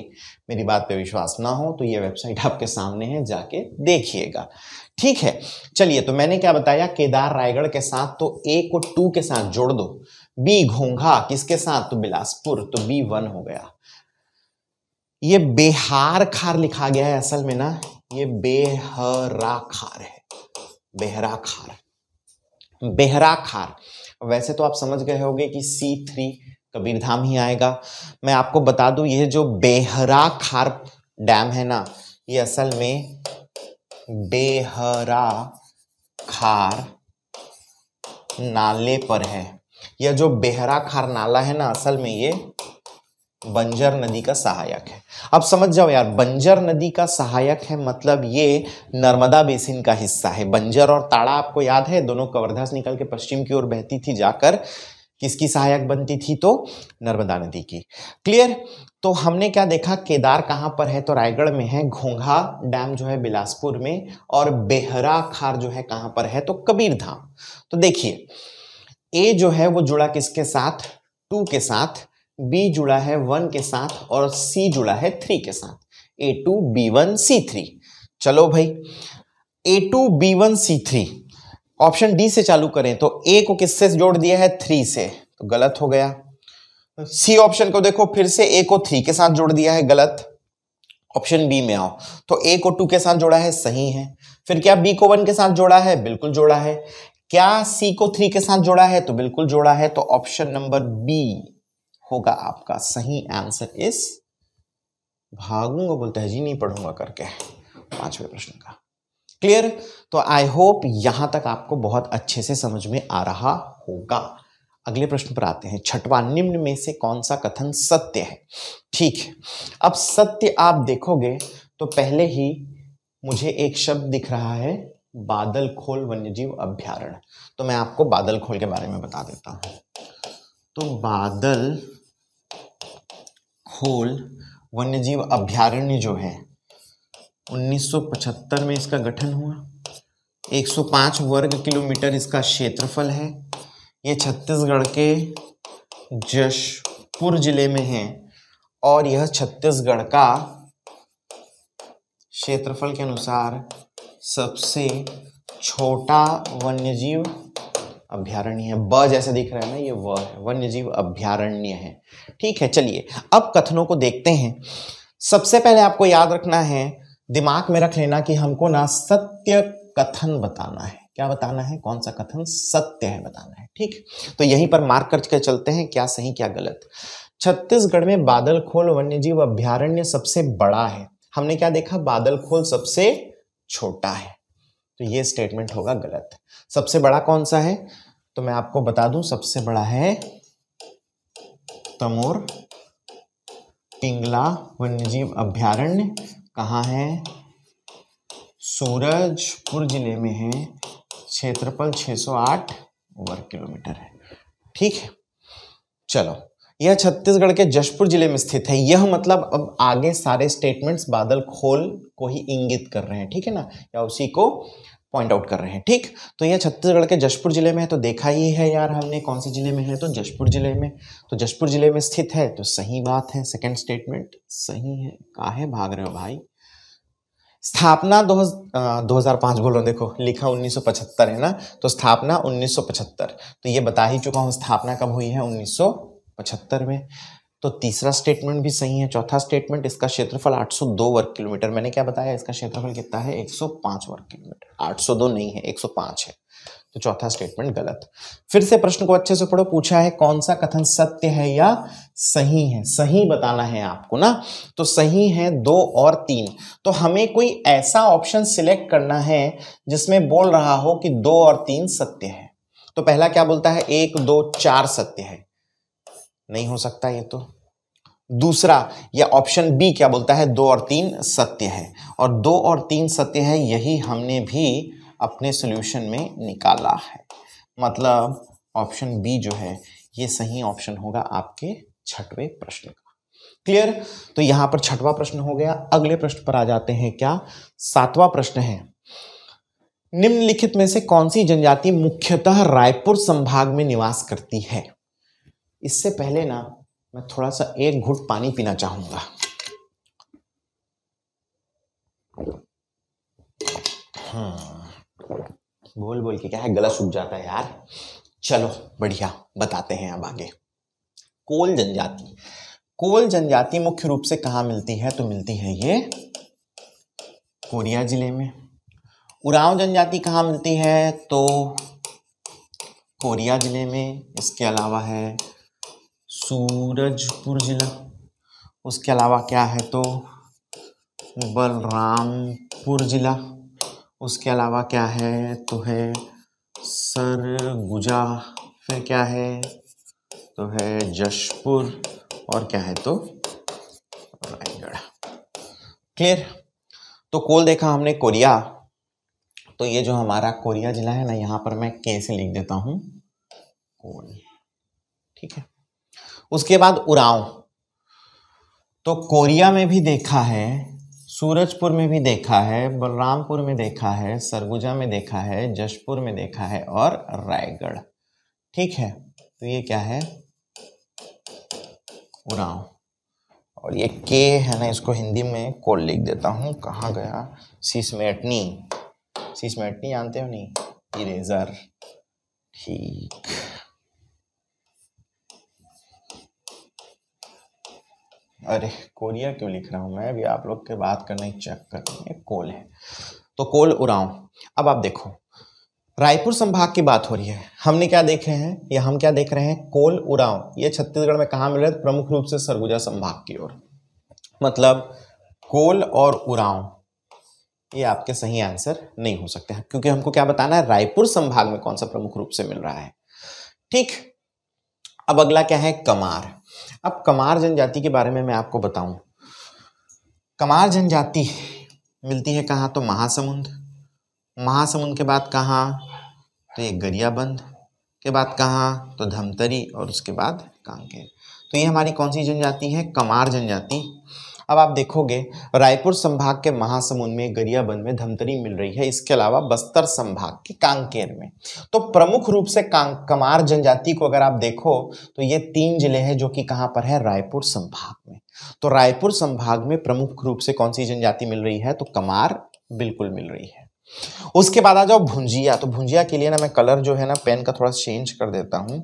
मेरी बात पे विश्वास ना हो तो ये वेबसाइट आपके सामने है जाके देखिएगा ठीक है चलिए तो मैंने क्या बताया केदार रायगढ़ के साथ तो ए को टू के साथ जोड़ दो बी घोंघा किसके साथ तो बिलासपुर तो बी वन हो गया ये बेहार खार लिखा गया है असल में ना ये बेहरा खार है बेहरा खार बेहरा खार वैसे तो आप समझ गए होंगे कि सी थ्री कबीरधाम ही आएगा मैं आपको बता दूं ये जो बेहरा खार्प डैम है ना ये असल में बेहरा खार नाले पर है यह जो बेहरा खार नाला है ना असल में ये बंजर नदी का सहायक है अब समझ जाओ यार बंजर नदी का सहायक है मतलब ये नर्मदा बेसिन का हिस्सा है बंजर और ताड़ा आपको याद है दोनों कवर्धा से निकल के पश्चिम की ओर बहती थी जाकर किसकी सहायक बनती थी तो नर्मदा नदी की क्लियर तो हमने क्या देखा केदार कहाँ पर है तो रायगढ़ में है घोंघा डैम जो है बिलासपुर में और बेहरा खार जो है कहाँ पर है तो कबीर धाम तो देखिए ए जो है वो जुड़ा किसके साथ टू के साथ बी जुड़ा है वन के साथ और सी जुड़ा है थ्री के साथ A two B one C three चलो भाई A two B one C three option D से चालू करें तो ए को किससे जोड़ दिया है थ्री से तो गलत हो गया सी ऑप्शन को देखो फिर से ए को थ्री के साथ जोड़ दिया है गलत ऑप्शन बी में आओ तो ए को टू के साथ जोड़ा है सही है फिर क्या बी को वन के साथ जोड़ा है बिल्कुल जोड़ा है क्या सी को थ्री के साथ जोड़ा है तो बिल्कुल जोड़ा है तो ऑप्शन नंबर बी होगा आपका सही आंसर इस भागूंगा बोलते हैं जी नहीं पढ़ूंगा करके पांचवें प्रश्न का क्लियर तो आई होप यहां तक आपको बहुत अच्छे से समझ में आ रहा होगा अगले प्रश्न पर आते हैं छठवा निम्न में से कौन सा कथन सत्य है ठीक है अब सत्य आप देखोगे तो पहले ही मुझे एक शब्द दिख रहा है बादल खोल वन्यजीव अभ्यारण तो मैं आपको बादल खोल के बारे में बता देता हूं तो बादल खोल वन्यजीव अभ्यारण्य जो है 1975 में इसका गठन हुआ 105 वर्ग किलोमीटर इसका क्षेत्रफल है ये छत्तीसगढ़ के जशपुर जिले में है और यह छत्तीसगढ़ का क्षेत्रफल के अनुसार सबसे छोटा वन्यजीव अभ्यारण्य है ब जैसे दिख रहा है ना ये व है वन्य जीव अभ्यारण्य है ठीक है चलिए अब कथनों को देखते हैं सबसे पहले आपको याद रखना है दिमाग में रख लेना कि हमको ना सत्य कथन बताना है क्या बताना है कौन सा कथन सत्य है बताना है ठीक तो यहीं पर मार्क करके चलते हैं क्या सही क्या गलत छत्तीसगढ़ में बादल वन्य जीव अभ्यारण्य सबसे बड़ा है हमने क्या देखा बादल खोल सबसे छोटा है तो ये स्टेटमेंट होगा गलत सबसे बड़ा कौन सा है तो मैं आपको बता दूं सबसे बड़ा है तमोर पिंगला वन्यजीव अभ्यारण्य कहाँ है सूरजपुर जिले में है क्षेत्रफल 608 वर्ग किलोमीटर है ठीक है चलो यह छत्तीसगढ़ के जशपुर जिले में स्थित है यह मतलब अब आगे सारे स्टेटमेंट्स बादल खोल को ही इंगित कर रहे हैं ठीक है ना या उसी को पॉइंट आउट कर रहे हैं ठीक तो यह छत्तीसगढ़ के जशपुर जिले में है तो देखा ही है यार हमने कौन से जिले में है तो जशपुर जिले में तो जशपुर जिले में स्थित है तो सही बात है सेकेंड स्टेटमेंट सही है है भाग रहे हो भाई स्थापना दो दो हजार पांच बोलो देखो लिखा 1975 है ना तो स्थापना 1975 तो ये बता ही चुका हूँ स्थापना कब हुई है पचहत्तर में तो तीसरा स्टेटमेंट भी सही है चौथा स्टेटमेंट इसका क्षेत्रफल 802 वर्ग किलोमीटर मैंने क्या बताया इसका क्षेत्रफल कितना है 105 वर्ग किलोमीटर 802 नहीं है 105 है तो चौथा स्टेटमेंट गलत फिर से प्रश्न को अच्छे से पढ़ो पूछा है कौन सा कथन सत्य है या सही है सही बताना है आपको ना तो सही है दो और तीन तो हमें कोई ऐसा ऑप्शन सिलेक्ट करना है जिसमें बोल रहा हो कि दो और तीन सत्य है तो पहला क्या बोलता है एक दो चार सत्य है नहीं हो सकता ये तो दूसरा या ऑप्शन बी क्या बोलता है दो और तीन सत्य है और दो और तीन सत्य है यही हमने भी अपने सोल्यूशन में निकाला है मतलब ऑप्शन बी जो है ये सही ऑप्शन होगा आपके छठवें प्रश्न का क्लियर तो यहां पर छठवां प्रश्न हो गया अगले प्रश्न पर आ जाते हैं क्या सातवां प्रश्न है निम्नलिखित में से कौन सी जनजाति मुख्यतः रायपुर संभाग में निवास करती है इससे पहले ना मैं थोड़ा सा एक घुट पानी पीना चाहूंगा हाँ बोल बोल के क्या है गला सूख जाता है यार चलो बढ़िया बताते हैं अब आगे कोल जनजाति कोल जनजाति मुख्य रूप से कहाँ मिलती है तो मिलती है ये कोरिया जिले में उरांव जनजाति कहाँ मिलती है तो कोरिया जिले में इसके अलावा है सूरजपुर ज़िला उसके अलावा क्या है तो बलरामपुर ज़िला उसके अलावा क्या है तो है सरगुजा फिर क्या है तो है जशपुर और क्या है तो रायगढ़ क्लियर तो कोल देखा हमने कोरिया तो ये जो हमारा कोरिया ज़िला है ना यहाँ पर मैं कैसे लिख देता हूँ कोल ठीक है उसके बाद उराव तो कोरिया में भी देखा है सूरजपुर में भी देखा है बलरामपुर में देखा है सरगुजा में देखा है जशपुर में देखा है और रायगढ़ ठीक है तो ये क्या है उड़ाव और ये के है ना इसको हिंदी में कोल लिख देता हूँ कहाँ गया सीसमेटनी सीसमेटनी जानते हो नहीं इरेजर ठीक अरे कोरिया क्यों लिख रहा हूँ मैं अभी आप लोग के बात करने चेक कर कोल है तो कोल उड़ाओ अब आप देखो रायपुर संभाग की बात हो रही है हमने क्या देखे हैं या हम क्या देख रहे हैं कोल उड़ाओ ये छत्तीसगढ़ में कहाँ मिल रहे प्रमुख रूप से सरगुजा संभाग की ओर मतलब कोल और उड़ाओ ये आपके सही आंसर नहीं हो सकते हैं क्योंकि हमको क्या बताना है रायपुर संभाग में कौन सा प्रमुख रूप से मिल रहा है ठीक अब अगला क्या है कमार अब कमार जनजाति के बारे में मैं आपको बताऊं कमार जनजाति मिलती है कहाँ तो महासमुंद महासमुंद के बाद कहाँ तो ये गरियाबंद के बाद कहाँ तो धमतरी और उसके बाद कांकेर तो ये हमारी कौन सी जनजाति है कमार जनजाति अब आप देखोगे रायपुर संभाग के महासमुंद में गरियाबंद में धमतरी मिल रही है इसके अलावा बस्तर संभाग के कांकेर में तो प्रमुख रूप से कमार जनजाति को अगर आप देखो तो ये तीन जिले हैं जो कि कहाँ पर है रायपुर संभाग में तो रायपुर संभाग में प्रमुख रूप से कौन सी जनजाति मिल रही है तो कमार बिल्कुल मिल रही है उसके बाद आ जाओ भुंजिया तो भुंजिया के लिए ना मैं कलर जो है ना पेन का थोड़ा चेंज कर देता हूं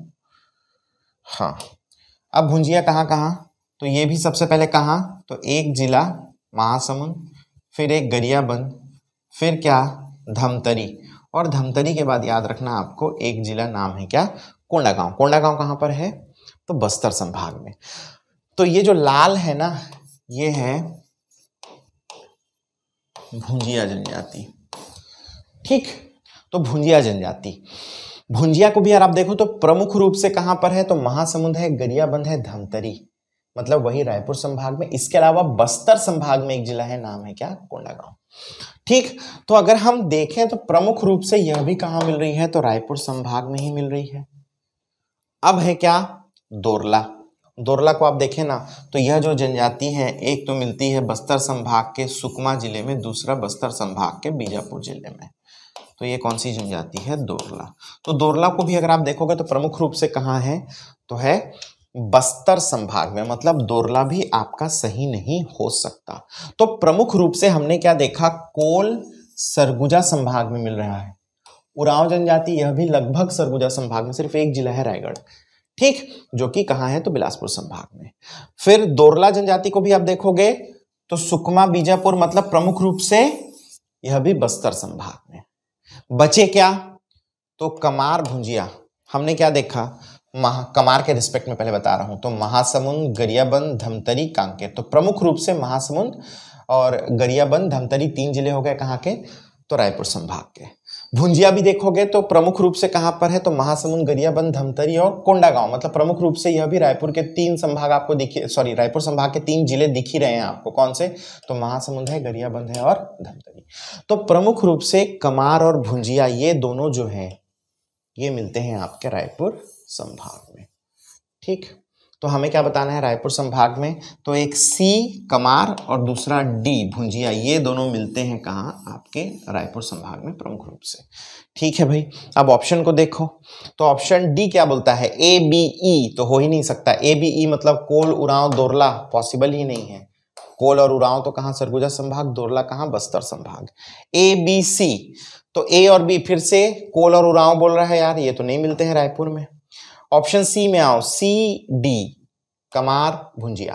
हाँ अब भुंजिया कहाँ कहाँ तो ये भी सबसे पहले कहाँ तो एक जिला महासमुंद फिर एक गरियाबंद फिर क्या धमतरी और धमतरी के बाद याद रखना आपको एक जिला नाम है क्या कोंडागांव कोंडागांव कहां कहाँ पर है तो बस्तर संभाग में तो ये जो लाल है ना ये है भुंजिया जनजाति ठीक तो भुंजिया जनजाति भुंजिया को भी यार आप देखो तो प्रमुख रूप से कहां पर है तो महासमुंद है गरियाबंद है धमतरी मतलब वही रायपुर संभाग में इसके अलावा बस्तर संभाग में एक जिला है नाम है क्या कोंडागांव ठीक तो अगर हम देखें तो प्रमुख रूप से यह भी कहा मिल रही है तो रायपुर संभाग में ही मिल रही है अब है क्या दोरला दोरला को आप देखें ना तो यह जो जनजाति है एक तो मिलती है बस्तर संभाग के सुकमा जिले में दूसरा बस्तर संभाग के बीजापुर जिले में तो ये कौन सी जनजाति है दोरला तो दोरला को भी अगर आप देखोगे तो प्रमुख रूप से कहाँ है तो है बस्तर संभाग में मतलब दोरला भी आपका सही नहीं हो सकता तो प्रमुख रूप से हमने क्या देखा कोल सरगुजा संभाग में मिल रहा है उराव जनजाति यह भी लगभग सरगुजा संभाग में सिर्फ एक जिला है रायगढ़ ठीक जो कि कहा है तो बिलासपुर संभाग में फिर दोरला जनजाति को भी आप देखोगे तो सुकमा बीजापुर मतलब प्रमुख रूप से यह भी बस्तर संभाग में बचे क्या तो कमार भुंजिया हमने क्या देखा महा कमार के रिस्पेक्ट में पहले बता रहा हूँ तो महासमुंद गरियाबंद धमतरी कांकेर तो प्रमुख रूप से महासमुंद और गरियाबंद धमतरी तीन जिले हो गए कहाँ के तो रायपुर संभाग के भुंजिया भी देखोगे तो प्रमुख रूप से कहाँ पर है तो महासमुंद गरियाबंद धमतरी और कोंडागांव मतलब प्रमुख रूप से यह भी रायपुर के तीन संभाग आपको दिखी सॉरी रायपुर संभाग के तीन जिले दिख ही रहे हैं आपको कौन से तो महासमुंद है गरियाबंद है और धमतरी तो प्रमुख रूप से कमार और भुंजिया ये दोनों जो है ये मिलते हैं आपके रायपुर संभाग में ठीक तो हमें क्या बताना है रायपुर संभाग में तो एक सी कमार और दूसरा डी भुंजिया ये दोनों मिलते हैं कहाँ आपके रायपुर संभाग में प्रमुख रूप से ठीक है भाई अब ऑप्शन को देखो तो ऑप्शन डी क्या बोलता है ए बी ई तो हो ही नहीं सकता ए बी ई मतलब कोल उड़ाव दोरला पॉसिबल ही नहीं है कोल और उड़ाव तो कहाँ सरगुजा संभाग दोरला कहाँ बस्तर संभाग ए बी सी तो ए और बी फिर से कोल और उड़ाव बोल रहा है यार ये तो नहीं मिलते हैं रायपुर में ऑप्शन सी में आओ सी डी कमार भुंजिया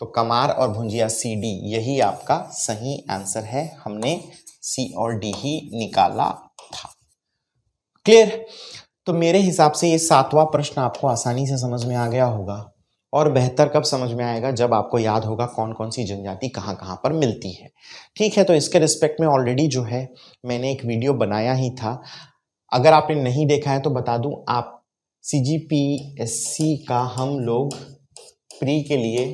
तो कमार और भुंजिया सी डी यही आपका सही आंसर है हमने सी और डी ही निकाला था क्लियर तो मेरे हिसाब से ये सातवां प्रश्न आपको आसानी से समझ में आ गया होगा और बेहतर कब समझ में आएगा जब आपको याद होगा कौन कौन सी जनजाति कहाँ कहाँ पर मिलती है ठीक है तो इसके रिस्पेक्ट में ऑलरेडी जो है मैंने एक वीडियो बनाया ही था अगर आपने नहीं देखा है तो बता दूं आप C G P S C का हम लोग प्री के लिए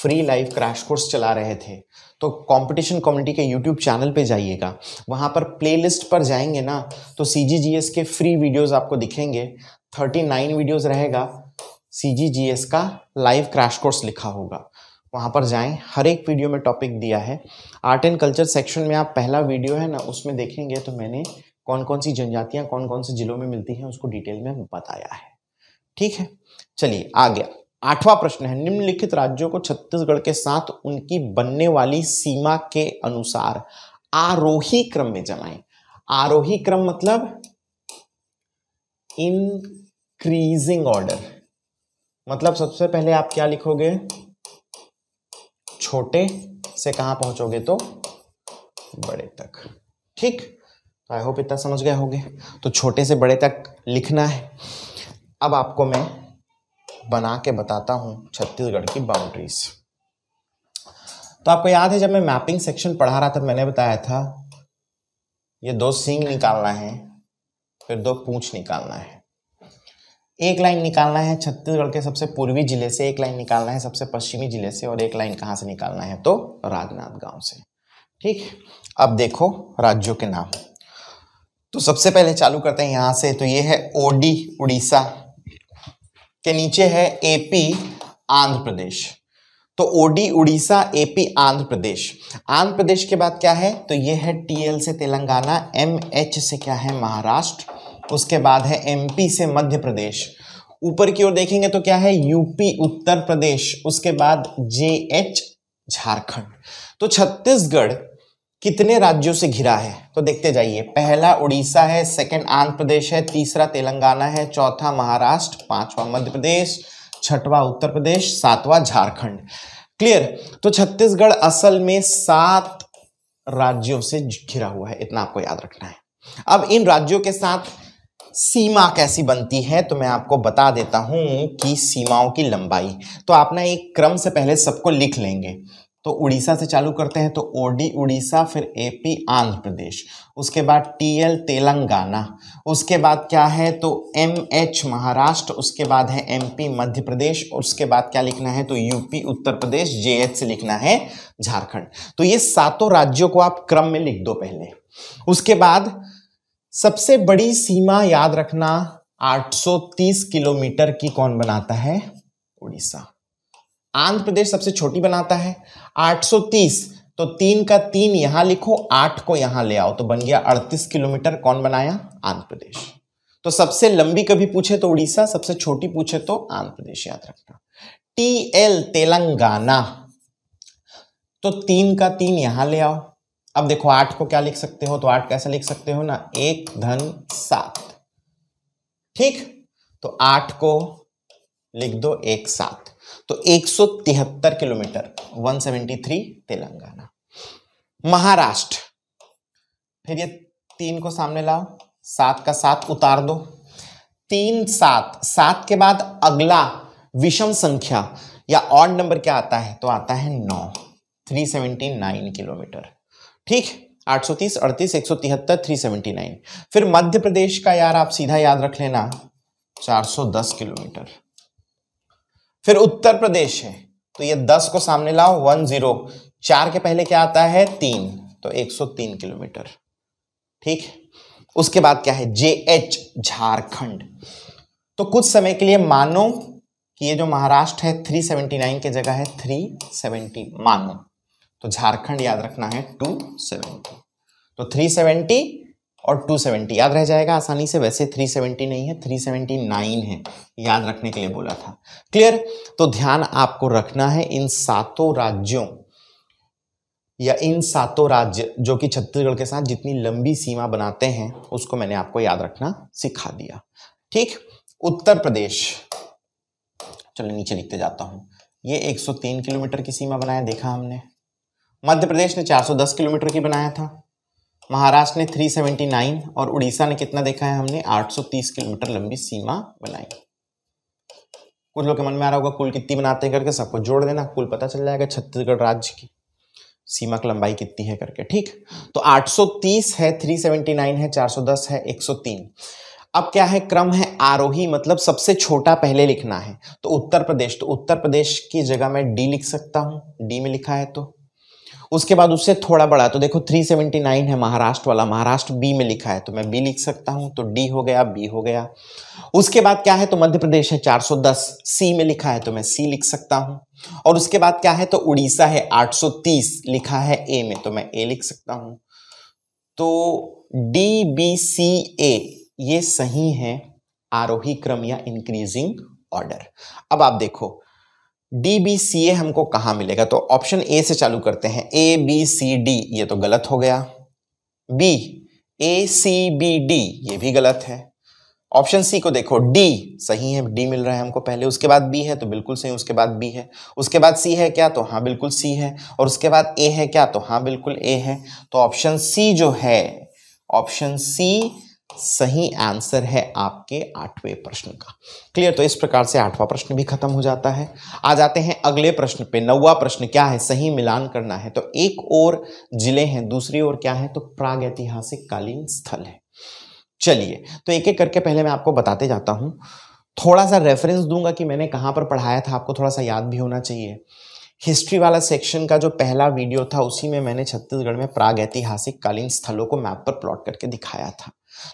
फ्री लाइव क्रैश कोर्स चला रहे थे तो कंपटीशन कम्युनिटी के यूट्यूब चैनल पे जाइएगा वहाँ पर प्लेलिस्ट पर जाएंगे ना तो सी जी जी एस के फ्री वीडियोस आपको दिखेंगे थर्टी नाइन वीडियोज़ रहेगा सी जी जी एस का लाइव क्रैश कोर्स लिखा होगा वहाँ पर जाएं हर एक वीडियो में टॉपिक दिया है आर्ट एंड कल्चर सेक्शन में आप पहला वीडियो है ना उसमें देखेंगे तो मैंने कौन कौन सी जनजातियां कौन कौन से जिलों में मिलती हैं उसको डिटेल में बताया है ठीक है चलिए आ गया आठवां प्रश्न है निम्नलिखित राज्यों को छत्तीसगढ़ के साथ उनकी बनने वाली सीमा के अनुसार आरोही क्रम में जमाएं आरोही क्रम मतलब इनक्रीजिंग ऑर्डर मतलब सबसे पहले आप क्या लिखोगे छोटे से कहां पहुंचोगे तो बड़े तक ठीक आई होप इतना समझ गए होंगे तो छोटे से बड़े तक लिखना है अब आपको मैं बना के बताता हूँ छत्तीसगढ़ की बाउंड्रीज तो आपको याद है जब मैं मैपिंग सेक्शन पढ़ा रहा था मैंने बताया था ये दो सिंग निकालना है फिर दो पूछ निकालना है एक लाइन निकालना है छत्तीसगढ़ के सबसे पूर्वी जिले से एक लाइन निकालना है सबसे पश्चिमी जिले से और एक लाइन कहाँ से निकालना है तो राजनांदगांव से ठीक अब देखो राज्यों के नाम तो सबसे पहले चालू करते हैं यहां से तो ये है ओडी उड़ीसा के नीचे है एपी आंध्र प्रदेश तो ओडी उड़ीसा एपी आंध्र प्रदेश आंध्र प्रदेश के बाद क्या है तो ये है टीएल से तेलंगाना एम एच से क्या है महाराष्ट्र उसके बाद है एमपी से मध्य प्रदेश ऊपर की ओर देखेंगे तो क्या है यूपी उत्तर प्रदेश उसके बाद जे एच झारखंड तो छत्तीसगढ़ कितने राज्यों से घिरा है तो देखते जाइए पहला उड़ीसा है सेकंड आंध्र प्रदेश है तीसरा तेलंगाना है चौथा महाराष्ट्र पांचवा मध्य प्रदेश छठवा उत्तर प्रदेश सातवा झारखंड क्लियर तो छत्तीसगढ़ असल में सात राज्यों से घिरा हुआ है इतना आपको याद रखना है अब इन राज्यों के साथ सीमा कैसी बनती है तो मैं आपको बता देता हूं कि सीमाओं की लंबाई तो आप ना एक क्रम से पहले सबको लिख लेंगे तो उड़ीसा से चालू करते हैं तो ओडी उड़ीसा फिर एपी आंध्र प्रदेश उसके बाद टीएल तेलंगाना उसके बाद क्या है तो एमएच महाराष्ट्र उसके बाद है एमपी मध्य प्रदेश उसके बाद क्या लिखना है तो यूपी उत्तर प्रदेश जेएच से लिखना है झारखंड तो ये सातों राज्यों को आप क्रम में लिख दो पहले उसके बाद सबसे बड़ी सीमा याद रखना आठ किलोमीटर की कौन बनाता है उड़ीसा आंध्र प्रदेश सबसे छोटी बनाता है 830 तो तीन का तीन यहां लिखो आठ को यहां ले आओ तो बन गया अड़तीस किलोमीटर कौन बनाया आंध्र प्रदेश तो सबसे लंबी कभी पूछे तो उड़ीसा सबसे छोटी पूछे तो आंध्र प्रदेश याद रखना टी एल तेलंगाना तो तीन का तीन यहां ले आओ अब देखो आठ को क्या लिख सकते हो तो आठ कैसे लिख सकते हो ना एक धन सात ठीक तो आठ को लिख दो एक साथ तो एक किलोमीटर 173 तेलंगाना महाराष्ट्र फिर ये तीन को सामने लाओ सात का सात उतार दो तीन सात सात के बाद अगला विषम संख्या या ऑड नंबर क्या आता है तो आता है नौ 379 किलोमीटर ठीक 830, 38, 173, 379 फिर मध्य प्रदेश का यार आप सीधा याद रख लेना 410 किलोमीटर फिर उत्तर प्रदेश है तो ये दस को सामने लाओ वन जीरो चार के पहले क्या आता है तीन तो एक सौ तीन किलोमीटर ठीक उसके बाद क्या है जे एच झारखंड तो कुछ समय के लिए मानो कि ये जो महाराष्ट्र है थ्री सेवेंटी नाइन की जगह है थ्री सेवेंटी मानो तो झारखंड याद रखना है टू सेवेंटी तो थ्री सेवेंटी और 270 याद रह जाएगा आसानी से वैसे 370 नहीं है 379 है याद रखने के लिए बोला था क्लियर तो ध्यान आपको रखना है इन सातों राज्यों या इन सातों राज्य जो कि छत्तीसगढ़ के साथ जितनी लंबी सीमा बनाते हैं उसको मैंने आपको याद रखना सिखा दिया ठीक उत्तर प्रदेश चलो नीचे लिखते जाता हूं ये 103 किलोमीटर की सीमा बनाया देखा हमने मध्य प्रदेश ने 410 किलोमीटर की बनाया था महाराष्ट्र ने 379 और उड़ीसा ने कितना देखा है हमने 830 किलोमीटर लंबी सीमा बनाई कुछ लोग के मन में आ रहा होगा कुल कितनी बनाते हैं करके सबको जोड़ देना कुल पता चल जाएगा छत्तीसगढ़ राज्य की सीमा की लंबाई कितनी है करके ठीक तो 830 है 379 है 410 है 103 अब क्या है क्रम है आरोही मतलब सबसे छोटा पहले लिखना है तो उत्तर प्रदेश तो उत्तर प्रदेश की जगह मैं डी लिख सकता हूँ डी में लिखा है तो उसके बाद उससे थोड़ा बड़ा तो देखो 379 है महाराष्ट्र वाला महाराष्ट्र बी में लिखा है तो मैं बी लिख सकता हूं तो डी हो गया बी हो गया उसके बाद क्या है तो मध्य प्रदेश है 410 सी में लिखा है तो मैं सी लिख सकता हूं और उसके बाद क्या है तो उड़ीसा है 830 लिखा है ए में तो मैं ए लिख सकता हूं तो डी बी सी ए ये सही है आरोही क्रम या इंक्रीजिंग ऑर्डर अब आप देखो डी बी सी ए हमको कहाँ मिलेगा तो ऑप्शन ए से चालू करते हैं ए बी सी डी ये तो गलत हो गया B A C B D ये भी गलत है ऑप्शन सी को देखो डी सही है डी मिल रहा है हमको पहले उसके बाद बी है तो बिल्कुल सही उसके बाद बी है उसके बाद सी है क्या तो हाँ बिल्कुल सी है और उसके बाद ए है क्या तो हाँ बिल्कुल ए है तो ऑप्शन सी जो है ऑप्शन सी सही आंसर है आपके आठवें प्रश्न का क्लियर तो इस प्रकार से आठवां प्रश्न भी खत्म हो जाता है आ जाते हैं अगले प्रश्न पे नौवा प्रश्न क्या है सही मिलान करना है तो एक और जिले हैं दूसरी ओर क्या है तो प्राग ऐतिहासिक कालीन स्थल है चलिए तो एक एक करके पहले मैं आपको बताते जाता हूं थोड़ा सा रेफरेंस दूंगा कि मैंने कहां पर पढ़ाया था आपको थोड़ा सा याद भी होना चाहिए हिस्ट्री वाला सेक्शन का जो पहला वीडियो था उसी में मैंने छत्तीसगढ़ में प्राग ऐतिहासिक कालीन स्थलों को मैप पर प्लॉट करके दिखाया था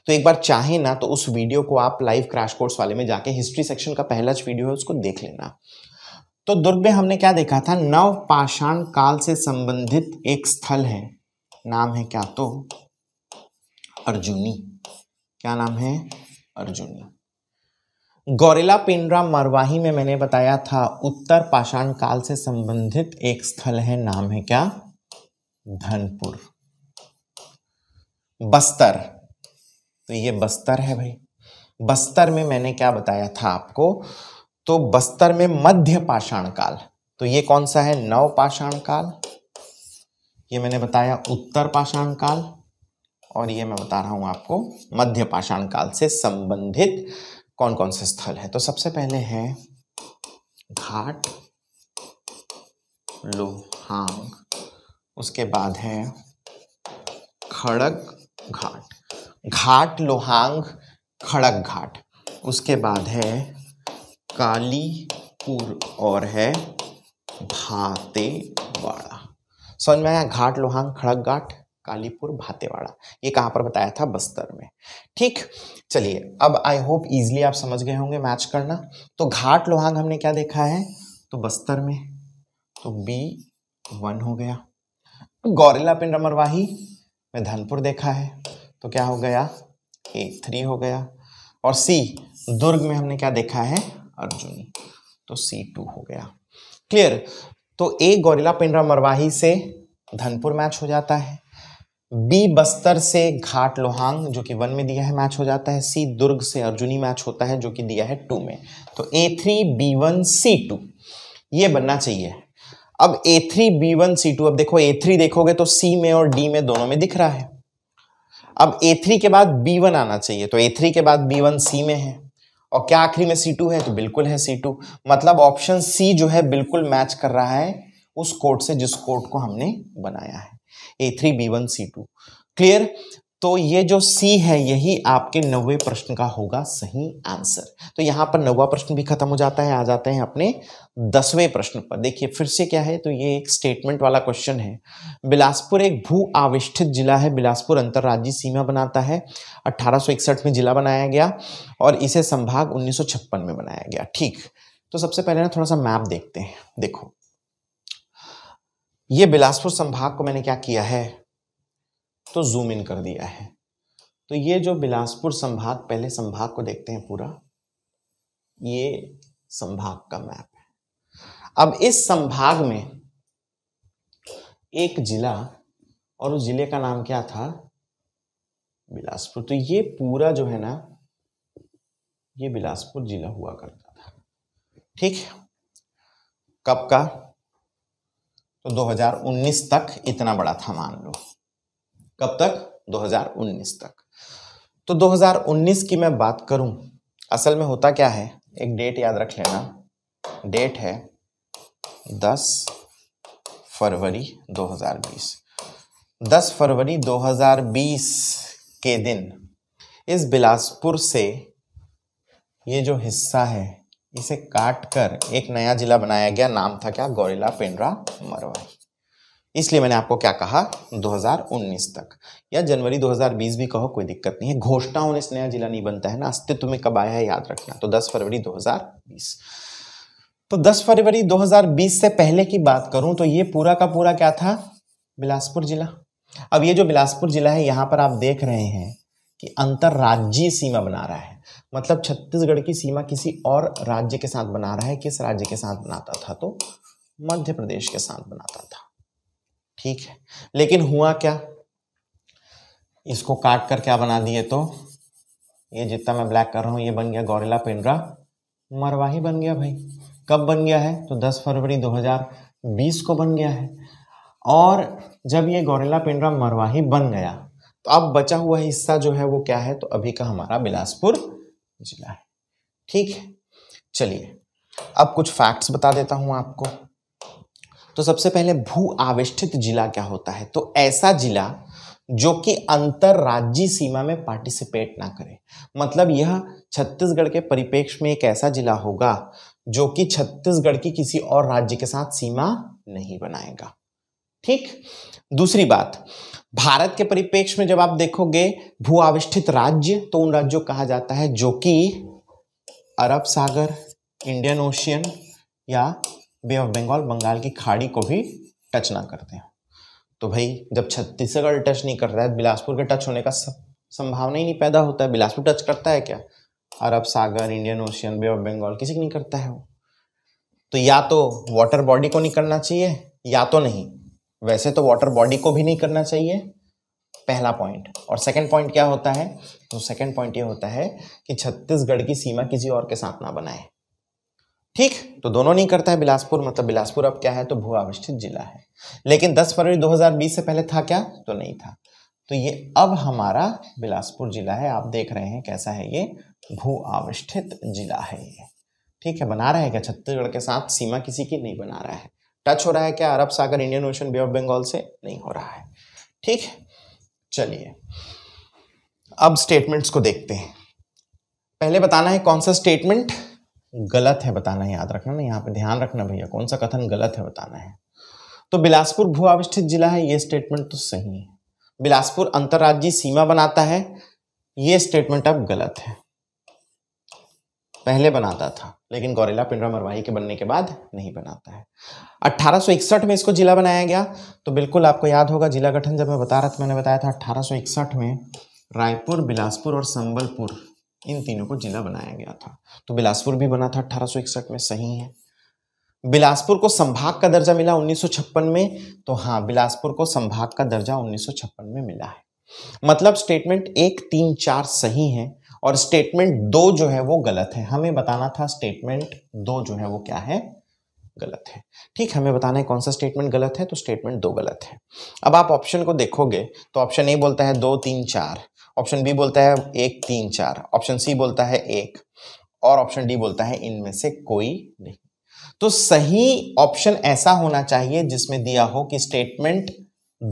तो एक बार चाहे ना तो उस वीडियो को आप लाइव क्रैश कोर्स वाले में जाके हिस्ट्री सेक्शन का पहला वीडियो है उसको देख लेना तो दुर्ग में हमने क्या देखा था नव पाषाण काल से संबंधित एक स्थल है नाम है क्या तो अर्जुनी क्या नाम है अर्जुनी गौरेला पिंडरा मरवाही में मैंने बताया था उत्तर पाषाण काल से संबंधित एक स्थल है नाम है क्या धनपुर बस्तर तो ये बस्तर है भाई बस्तर में मैंने क्या बताया था आपको तो बस्तर में मध्य पाषाण काल तो ये कौन सा है नव पाषाण काल ये मैंने बताया उत्तर पाषाण काल और ये मैं बता रहा हूं आपको मध्य पाषाण काल से संबंधित कौन कौन से स्थल है तो सबसे पहले है घाट लोहांग उसके बाद है खड़ग घाट घाट लोहांग खड़क घाट उसके बाद है कालीपुर और है भातेवाड़ा समझ में आया घाट लोहांग खड़क घाट कालीपुर भातेवाड़ा ये कहाँ पर बताया था बस्तर में ठीक चलिए अब आई होप इजिली आप समझ गए होंगे मैच करना तो घाट लोहांग हमने क्या देखा है तो बस्तर में तो बी वन हो गया गौरेला पिंड अमरवाही में धनपुर देखा है तो क्या हो गया ए थ्री हो गया और सी दुर्ग में हमने क्या देखा है अर्जुनी तो सी टू हो गया क्लियर तो ए गोरिला पिंडरा मरवाही से धनपुर मैच हो जाता है बी बस्तर से घाट लोहांग जो कि वन में दिया है मैच हो जाता है सी दुर्ग से अर्जुनी मैच होता है जो कि दिया है टू में तो A three B one C two ये बनना चाहिए अब A three B one C two अब देखो ए थ्री देखोगे तो सी में और डी में दोनों में दिख रहा है अब थ्री के बाद वन आना चाहिए तो थ्री के बाद वन सी में है और क्या आखिरी में टू है तो बिल्कुल है टू मतलब ऑप्शन सी जो है बिल्कुल मैच कर रहा है उस कोड से जिस कोड को हमने बनाया है A three B one C two clear तो ये जो सी है यही आपके नवे प्रश्न का होगा सही आंसर तो यहाँ पर नवा प्रश्न भी खत्म हो जाता है आ जाते हैं अपने दसवें प्रश्न पर देखिए फिर से क्या है तो ये एक स्टेटमेंट वाला क्वेश्चन है बिलासपुर एक भू आविष्ठित जिला है बिलासपुर अंतर्राज्यीय सीमा बनाता है 1861 में जिला बनाया गया और इसे संभाग उन्नीस में बनाया गया ठीक तो सबसे पहले ना थोड़ा सा मैप देखते हैं देखो ये बिलासपुर संभाग को मैंने क्या किया है तो जूम इन कर दिया है तो ये जो बिलासपुर संभाग पहले संभाग को देखते हैं पूरा ये संभाग का मैप है अब इस संभाग में एक जिला और उस जिले का नाम क्या था बिलासपुर तो ये पूरा जो है ना ये बिलासपुर जिला हुआ करता था ठीक कब का तो 2019 तक इतना बड़ा था मान लो कब तक 2019 तक तो 2019 की मैं बात करूं असल में होता क्या है एक डेट याद रख लेना डेट है 10 फरवरी 2020 10 फरवरी 2020 के दिन इस बिलासपुर से ये जो हिस्सा है इसे काट कर एक नया जिला बनाया गया नाम था क्या गौरेला पेंड्रा मरवाही इसलिए मैंने आपको क्या कहा 2019 तक या जनवरी 2020 भी कहो कोई दिक्कत नहीं है घोषणा होने से नया जिला नहीं बनता है ना अस्तित्व में कब आया है याद रखना तो 10 फरवरी 2020 तो 10 फरवरी 2020 से पहले की बात करूं तो ये पूरा का पूरा क्या था बिलासपुर जिला अब ये जो बिलासपुर जिला है यहाँ पर आप देख रहे हैं कि अंतर्राज्यीय सीमा बना रहा है मतलब छत्तीसगढ़ की सीमा किसी और राज्य के साथ बना रहा है किस राज्य के साथ बनाता था तो मध्य प्रदेश के साथ बनाता था ठीक है लेकिन हुआ क्या इसको काट कर क्या बना दिए तो ये जितना मैं ब्लैक कर रहा हूँ ये बन गया गौरेला पिंड्रा मरवाही बन गया भाई कब बन गया है तो 10 फरवरी 2020 को बन गया है और जब ये गौरेला पिंड्रा मरवाही बन गया तो अब बचा हुआ हिस्सा जो है वो क्या है तो अभी का हमारा बिलासपुर जिला है ठीक है चलिए अब कुछ फैक्ट्स बता देता हूँ आपको तो सबसे पहले भू आविष्ठित जिला क्या होता है तो ऐसा जिला जो कि अंतर्राज्यीय सीमा में पार्टिसिपेट ना करे मतलब यह छत्तीसगढ़ के परिपेक्ष में एक ऐसा जिला होगा जो कि छत्तीसगढ़ की किसी और राज्य के साथ सीमा नहीं बनाएगा ठीक दूसरी बात भारत के परिपेक्ष में जब आप देखोगे भू आविष्ठित राज्य तो उन राज्यों कहा जाता है जो कि अरब सागर इंडियन ओशियन या बे ऑफ बंगाल बंगाल की खाड़ी को भी टच ना करते हैं तो भाई जब छत्तीसगढ़ टच नहीं कर रहा है बिलासपुर के टच होने का संभावना ही नहीं पैदा होता है बिलासपुर टच करता है क्या Arab Sagar Indian ocean bay of Bengal किसी को नहीं करता है वो तो या तो वाटर बॉडी को नहीं करना चाहिए या तो नहीं वैसे तो वाटर बॉडी को भी नहीं करना चाहिए पहला पॉइंट और सेकंड पॉइंट क्या होता है तो सेकंड पॉइंट ये होता है कि छत्तीसगढ़ की सीमा किसी और के साथ ना बनाए ठीक तो दोनों नहीं करता है बिलासपुर मतलब बिलासपुर अब क्या है तो भू भूआविष्ठित जिला है लेकिन 10 फरवरी 2020 से पहले था क्या तो नहीं था तो ये अब हमारा बिलासपुर जिला है आप देख रहे हैं कैसा है ये भू आविष्ठित जिला है ये ठीक है बना रहा है क्या छत्तीसगढ़ के साथ सीमा किसी की नहीं बना रहा है टच हो रहा है क्या Arab Sagar Indian ocean bay of Bengal से नहीं हो रहा है ठीक चलिए अब स्टेटमेंट्स को देखते हैं पहले बताना है कौन सा स्टेटमेंट गलत है बताना है याद रखना यहाँ पे ध्यान रखना भैया कौन सा कथन गलत है बताना है तो बिलासपुर भू अविष्ठित जिला है ये स्टेटमेंट तो सही है बिलासपुर अंतर्राज्यीय सीमा बनाता है ये स्टेटमेंट अब गलत है पहले बनाता था लेकिन गौरेला पिंडरा मरवाही के बनने के बाद नहीं बनाता है 1861 में इसको जिला बनाया गया तो बिल्कुल आपको याद होगा जिला गठन जब मैं बता रहा था मैंने बताया था 1861 में रायपुर बिलासपुर और संबलपुर इन तीनों को जिला बनाया गया था तो बिलासपुर भी बना था अठारह में सही है बिलासपुर को संभाग का दर्जा मिला 1956 में तो हाँ बिलासपुर को संभाग का दर्जा 1956 में मिला है मतलब स्टेटमेंट एक तीन चार सही है और स्टेटमेंट दो जो है वो गलत है हमें बताना था स्टेटमेंट दो जो है वो क्या है गलत है ठीक हमें बताना है कौन सा स्टेटमेंट गलत है तो स्टेटमेंट दो गलत है अब आप ऑप्शन को देखोगे तो ऑप्शन ए बोलता है दो तीन चार ऑप्शन बी बोलता है एक तीन चार ऑप्शन सी बोलता है एक और ऑप्शन डी बोलता है इनमें से कोई नहीं तो सही ऑप्शन ऐसा होना चाहिए जिसमें दिया हो कि स्टेटमेंट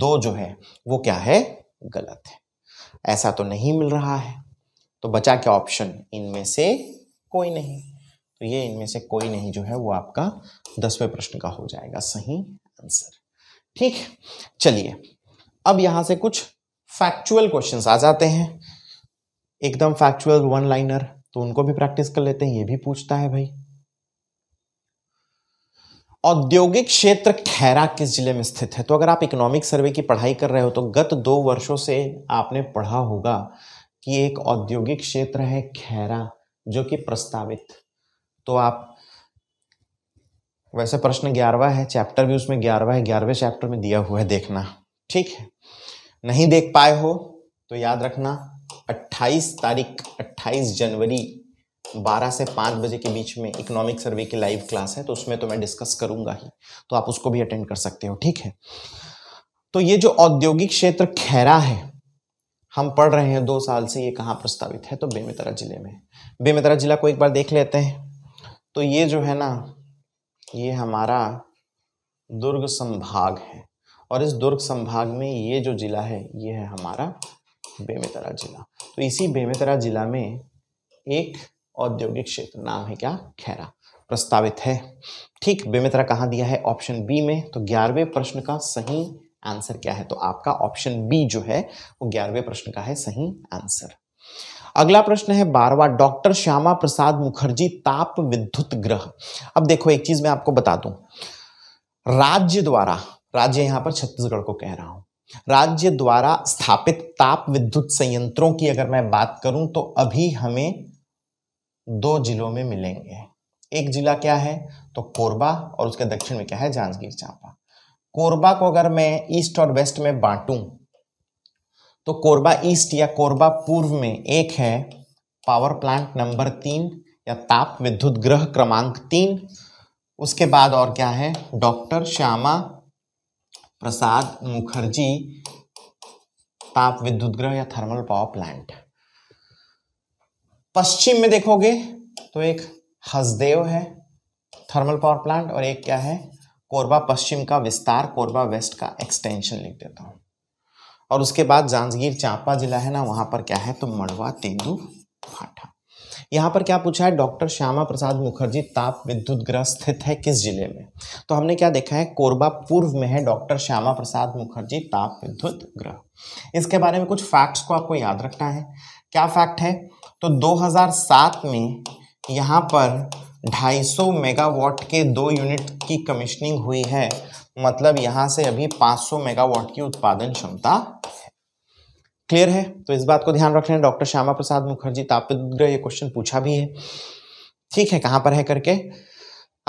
दो जो है वो क्या है गलत है ऐसा तो नहीं मिल रहा है तो बचा क्या ऑप्शन इनमें से कोई नहीं तो ये इनमें से कोई नहीं जो है वो आपका दसवें प्रश्न का हो जाएगा सही आंसर ठीक चलिए अब यहां से कुछ फैक्चुअल क्वेश्चन आ जाते हैं एकदम फैक्चुअल वन लाइनर तो उनको भी प्रैक्टिस कर लेते हैं ये भी पूछता है भाई औद्योगिक क्षेत्र खैरा किस जिले में स्थित है तो अगर आप इकोनॉमिक सर्वे की पढ़ाई कर रहे हो तो गत दो वर्षों से आपने पढ़ा होगा कि एक औद्योगिक क्षेत्र है खैरा जो कि प्रस्तावित तो आप वैसे प्रश्न ग्यारहवा है चैप्टर भी उसमें ग्यारहवा है ग्यारहवें चैप्टर में दिया हुआ है देखना ठीक है नहीं देख पाए हो तो याद रखना 28 तारीख 28 जनवरी 12 से 5 बजे के बीच में इकोनॉमिक सर्वे की लाइव क्लास है तो उसमें तो मैं डिस्कस करूंगा ही तो आप उसको भी अटेंड कर सकते हो ठीक है तो ये जो औद्योगिक क्षेत्र खैरा है हम पढ़ रहे हैं दो साल से ये कहाँ प्रस्तावित है तो बेमेतरा जिले में बेमेतरा जिला को एक बार देख लेते हैं तो ये जो है ना ये हमारा दुर्ग संभाग है और इस दुर्ग संभाग में ये जो ज़िला है ये है हमारा बेमेतरा ज़िला तो इसी बेमेतरा ज़िला में एक औद्योगिक क्षेत्र नाम है क्या खैरा प्रस्तावित है ठीक बेमेतरा कहाँ दिया है ऑप्शन बी में तो ग्यारहवें प्रश्न का सही आंसर क्या है तो आपका ऑप्शन बी जो है वो ग्यारहवें प्रश्न का है सही आंसर अगला प्रश्न है बारवा डॉक्टर श्यामा प्रसाद मुखर्जी ताप विद्युत ग्रह अब देखो एक चीज मैं आपको बता दूं राज्य द्वारा राज्य यहां पर छत्तीसगढ़ को कह रहा हूं राज्य द्वारा स्थापित ताप विद्युत संयंत्रों की अगर मैं बात करूं तो अभी हमें दो जिलों में मिलेंगे एक जिला क्या है तो कोरबा और उसके दक्षिण में क्या है जांजगीर चांपा कोरबा को अगर मैं ईस्ट और वेस्ट में बांटूं तो कोरबा ईस्ट या कोरबा पूर्व में एक है पावर प्लांट नंबर तीन या ताप विद्युत ग्रह क्रमांक तीन उसके बाद और क्या है डॉक्टर श्यामा प्रसाद मुखर्जी ताप विद्युत ग्रह या थर्मल पावर प्लांट पश्चिम में देखोगे तो एक हसदेव है थर्मल पावर प्लांट और एक क्या है कोरबा पश्चिम का विस्तार कोरबा वेस्ट का एक्सटेंशन लिख देता हूं और उसके बाद जांजगीर चांपा जिला है ना वहां पर क्या है तो मड़वा तेंदू फाटा यहाँ पर क्या पूछा है डॉक्टर श्यामा प्रसाद मुखर्जी ताप विद्युत ग्रह स्थित है किस जिले में तो हमने क्या देखा है कोरबा पूर्व में है डॉक्टर श्यामा प्रसाद मुखर्जी ताप विद्युत ग्रह इसके बारे में कुछ फैक्ट्स को आपको याद रखना है क्या फैक्ट है तो दो में यहाँ पर 250 मेगावाट के दो यूनिट की कमिश्निंग हुई है मतलब यहाँ से अभी 500 मेगावाट की उत्पादन क्षमता है क्लियर है तो इस बात को ध्यान रख लें डॉक्टर श्यामा प्रसाद मुखर्जी तापग्रह ये क्वेश्चन पूछा भी है ठीक है कहां पर है करके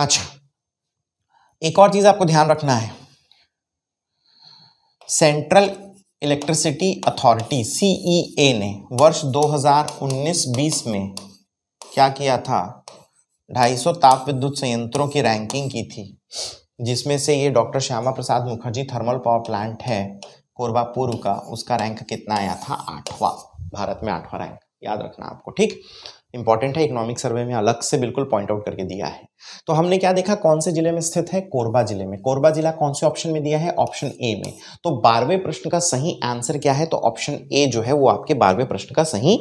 अच्छा एक और चीज आपको ध्यान रखना है सेंट्रल इलेक्ट्रिसिटी अथॉरिटी सीईए ने वर्ष 2019-20 में क्या किया था 250 ताप विद्युत संयंत्रों की रैंकिंग की थी जिसमें से ये doctor Shyama Prasad Mukherjee thermal power plant है कोरबा पूर्व का उसका रैंक कितना आया था आठवां भारत में आठवां रैंक याद रखना आपको ठीक इंपॉर्टेंट है इकोनॉमिक सर्वे में अलग से बिल्कुल पॉइंट आउट करके दिया है तो हमने क्या देखा कौन से जिले में स्थित है कोरबा जिले में कोरबा जिला कौन से ऑप्शन में दिया है ऑप्शन ए में तो बारहवें प्रश्न का सही आंसर क्या है तो ऑप्शन ए जो है वो आपके बारहवें प्रश्न का सही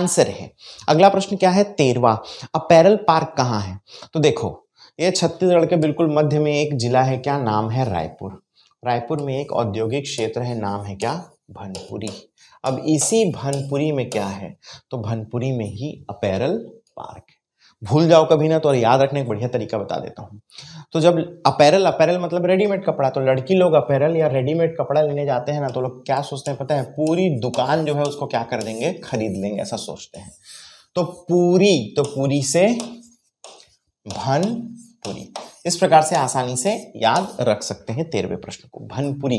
आंसर है अगला प्रश्न क्या है तेरवा अपैरल पार्क कहाँ है तो देखो ये छत्तीसगढ़ के बिल्कुल मध्य में एक जिला है क्या नाम है रायपुर रायपुर में एक औद्योगिक क्षेत्र है नाम है क्या भनपुरी अब इसी भनपुरी में क्या है तो भनपुरी में ही अपैरल पार्क भूल जाओ कभी ना तो और याद रखने का बढ़िया तरीका बता देता हूँ तो जब अपैरल अपैरल मतलब रेडीमेड कपड़ा तो लड़की लोग अपैरल या रेडीमेड कपड़ा लेने जाते हैं ना तो लोग क्या सोचते हैं पता है पूरी दुकान जो है उसको क्या कर देंगे खरीद लेंगे ऐसा सोचते हैं तो पूरी तो पूरी से भनपुरी इस प्रकार से आसानी से याद रख सकते हैं तेरहवें प्रश्न को भनपुरी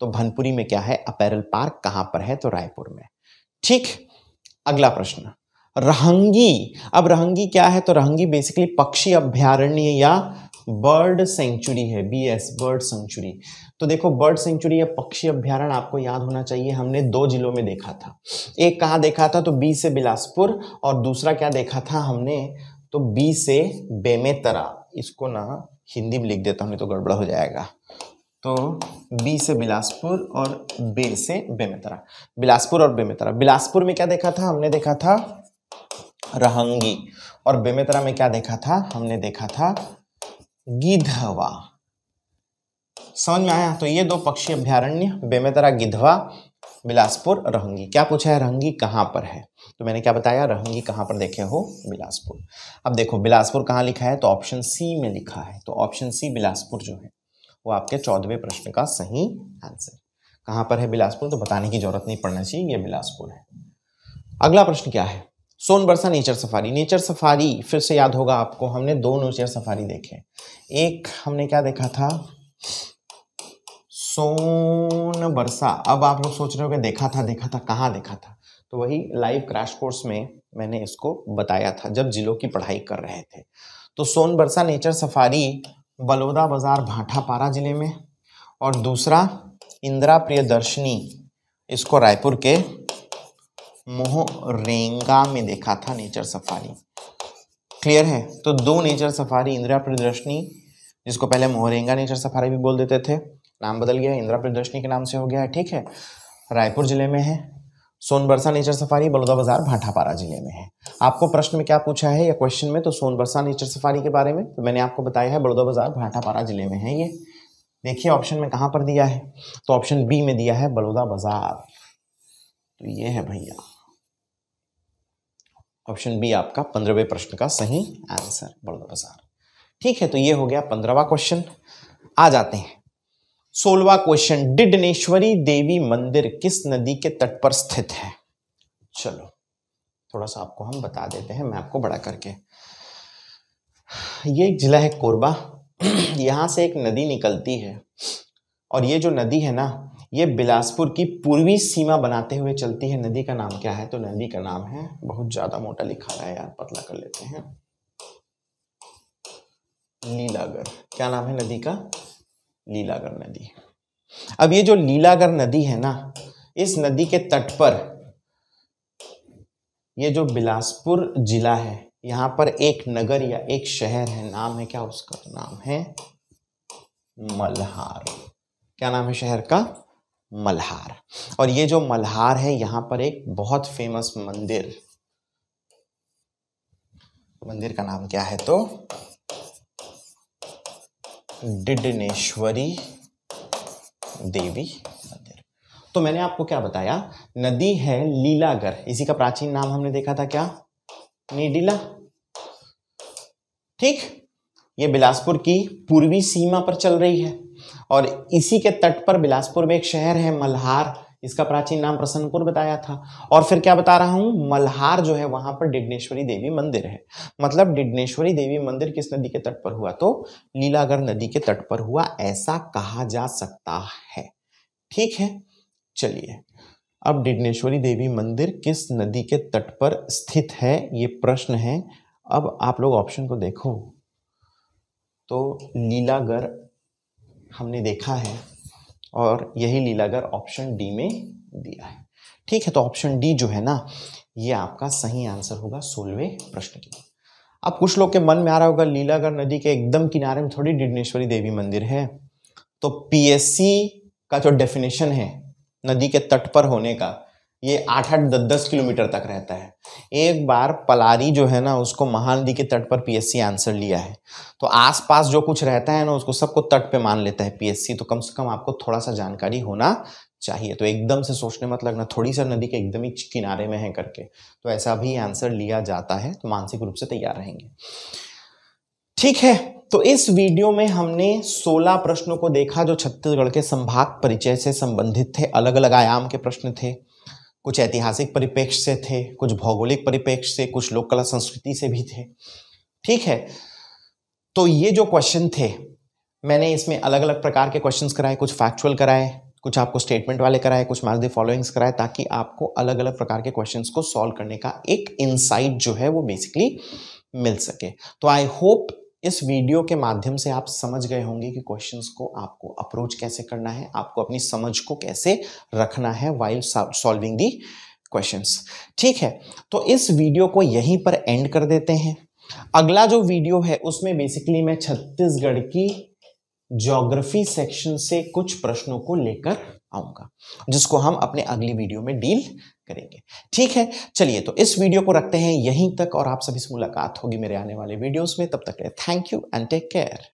तो भनपुरी में क्या है अपैरल पार्क कहां पर है तो रायपुर में ठीक अगला प्रश्न रहंगी अब रहंगी क्या है तो रहंगी बेसिकली पक्षी अभ्यारण्य या बर्ड सेंचुरी है बी एस बर्ड सेंचुरी तो देखो बर्ड सेंचुरी या पक्षी अभ्यारण आपको याद होना चाहिए हमने दो जिलों में देखा था एक कहाँ देखा था तो बी से बिलासपुर और दूसरा क्या देखा था हमने तो बी से बेमे तरा इसको ना हिंदी में लिख देता हूँ नहीं तो गड़बड़ हो जाएगा तो बी से बिलासपुर और बे से बेमेतरा बिलासपुर और बेमेतरा बिलासपुर में क्या देखा था हमने देखा था रहंगी और बेमेतरा में क्या देखा था हमने देखा था गिधवा समझ में आया तो ये दो पक्षी अभ्यारण्य बेमेतरा गिधवा बिलासपुर रहंगी क्या पूछा है रहंगी कहां पर है तो मैंने क्या बताया रहूंगी कहाँ पर देखे हो बिलासपुर अब देखो बिलासपुर कहाँ लिखा है तो ऑप्शन सी में लिखा है तो ऑप्शन सी बिलासपुर जो है वो आपके चौदहवें प्रश्न का सही आंसर कहाँ पर है बिलासपुर तो बताने की जरूरत नहीं पड़ना चाहिए ये बिलासपुर है अगला प्रश्न क्या है Sonbarsa nature safari nature safari फिर से याद होगा आपको हमने दो नेचर सफारी देखे एक हमने क्या देखा था सोन बरसा अब आप लोग सोच रहे हो देखा था देखा था कहाँ देखा था तो वही लाइव क्रैश कोर्स में मैंने इसको बताया था जब जिलों की पढ़ाई कर रहे थे तो सोन बरसा नेचर सफारी बलौदा बाजार भाटापारा जिले में और दूसरा इंदिरा प्रियदर्शनी इसको रायपुर के मोहरेंगा में देखा था नेचर सफारी क्लियर है तो दो नेचर सफारी इंदिरा प्रदर्शनी जिसको पहले मोहरेंगा नेचर सफारी भी बोल देते थे नाम बदल गया इंदिरा प्रदर्शनी के नाम से हो गया है ठीक है रायपुर जिले में है सोनबरसा नेचर सफारी बलौदा बाजार भाटापारा जिले में है आपको प्रश्न में क्या पूछा है या क्वेश्चन में तो सोनबरसा नेचर सफारी के बारे में तो मैंने आपको बताया है बलौदा बाजार भाटापारा जिले में है ये देखिए ऑप्शन में कहाँ पर दिया है तो ऑप्शन बी में दिया है बलौदा बाजार तो ये है भैया ऑप्शन बी आपका पंद्रहवें प्रश्न का सही आंसर बड़ौदा बाजार ठीक है तो ये हो गया पंद्रहवा क्वेश्चन आ जाते हैं सोलवा क्वेश्चन डिडनेश्वरी देवी मंदिर किस नदी के तट पर स्थित है चलो थोड़ा सा आपको हम बता देते हैं मैं आपको बड़ा करके ये एक जिला है कोरबा यहाँ से एक नदी निकलती है और ये जो नदी है ना ये बिलासपुर की पूर्वी सीमा बनाते हुए चलती है नदी का नाम क्या है तो नदी का नाम है बहुत ज़्यादा मोटा लिखा रहा है यार पतला कर लेते हैं लीलागर क्या नाम है नदी का लीलागर नदी अब ये जो लीलागर नदी है ना इस नदी के तट पर ये जो बिलासपुर जिला है यहां पर एक नगर या एक शहर है नाम है क्या उसका नाम है मल्हार क्या नाम है शहर का मल्हार और ये जो मल्हार है यहां पर एक बहुत फेमस मंदिर मंदिर का नाम क्या है तो डिडनेश्वरी देवी मंदिर तो मैंने आपको क्या बताया नदी है लीलागर इसी का प्राचीन नाम हमने देखा था क्या नीडिला ठीक ये बिलासपुर की पूर्वी सीमा पर चल रही है और इसी के तट पर बिलासपुर में एक शहर है मल्हार इसका प्राचीन नाम प्रसन्नपुर बताया था और फिर क्या बता रहा हूँ मल्हार जो है वहां पर डिग्नेश्वरी देवी मंदिर है मतलब डिग्नेश्वरी देवी मंदिर किस नदी के तट पर हुआ तो लीलागढ़ नदी के तट पर हुआ ऐसा कहा जा सकता है ठीक है चलिए अब डिग्नेश्वरी देवी मंदिर किस नदी के तट पर स्थित है ये प्रश्न है अब आप लोग ऑप्शन को देखो तो लीलागढ़ हमने देखा है और यही लीलागर ऑप्शन डी में दिया है ठीक है तो ऑप्शन डी जो है ना ये आपका सही आंसर होगा सोलवे प्रश्न के लिए अब कुछ लोग के मन में आ रहा होगा लीलागर नदी के एकदम किनारे में थोड़ी डिडनेश्वरी देवी मंदिर है तो पीएससी का जो डेफिनेशन है नदी के तट पर होने का ये आठ आठ दस दस किलोमीटर तक रहता है एक बार पलारी जो है ना उसको महानदी के तट पर पीएससी आंसर लिया है तो आसपास जो कुछ रहता है ना उसको सबको तट पे मान लेता है पीएससी तो कम से कम आपको थोड़ा सा जानकारी होना चाहिए तो एकदम से सोचने मत लगना थोड़ी सा नदी के एकदम ही किनारे में है करके तो ऐसा भी आंसर लिया जाता है तो मानसिक रूप से तैयार रहेंगे ठीक है तो इस वीडियो में हमने 16 प्रश्नों को देखा जो छत्तीसगढ़ के संभाग परिचय से संबंधित थे अलग अलग आयाम के प्रश्न थे कुछ ऐतिहासिक परिप्रेक्ष्य से थे कुछ भौगोलिक परिप्रेक्ष्य से कुछ लोक कला संस्कृति से भी थे ठीक है तो ये जो क्वेश्चन थे मैंने इसमें अलग अलग प्रकार के क्वेश्चंस कराए कुछ फैक्चुअल कराए कुछ आपको स्टेटमेंट वाले कराए कुछ मैच दी फॉलोइंग्स कराए ताकि आपको अलग अलग प्रकार के क्वेश्चंस को सॉल्व करने का एक इनसाइट जो है वो बेसिकली मिल सके तो आई होप इस वीडियो के माध्यम से आप समझ गए होंगे कि क्वेश्चंस को आपको अप्रोच कैसे करना है आपको अपनी समझ को कैसे रखना है वाइल सॉल्विंग दी क्वेश्चंस ठीक है तो इस वीडियो को यहीं पर एंड कर देते हैं अगला जो वीडियो है उसमें बेसिकली मैं छत्तीसगढ़ की ज्योग्राफी सेक्शन से कुछ प्रश्नों को लेकर आऊंगा जिसको हम अपने अगली वीडियो में डील करेंगे ठीक है चलिए तो इस वीडियो को रखते हैं यहीं तक और आप सभी से मुलाकात होगी मेरे आने वाले वीडियोस में तब तक thank you and take care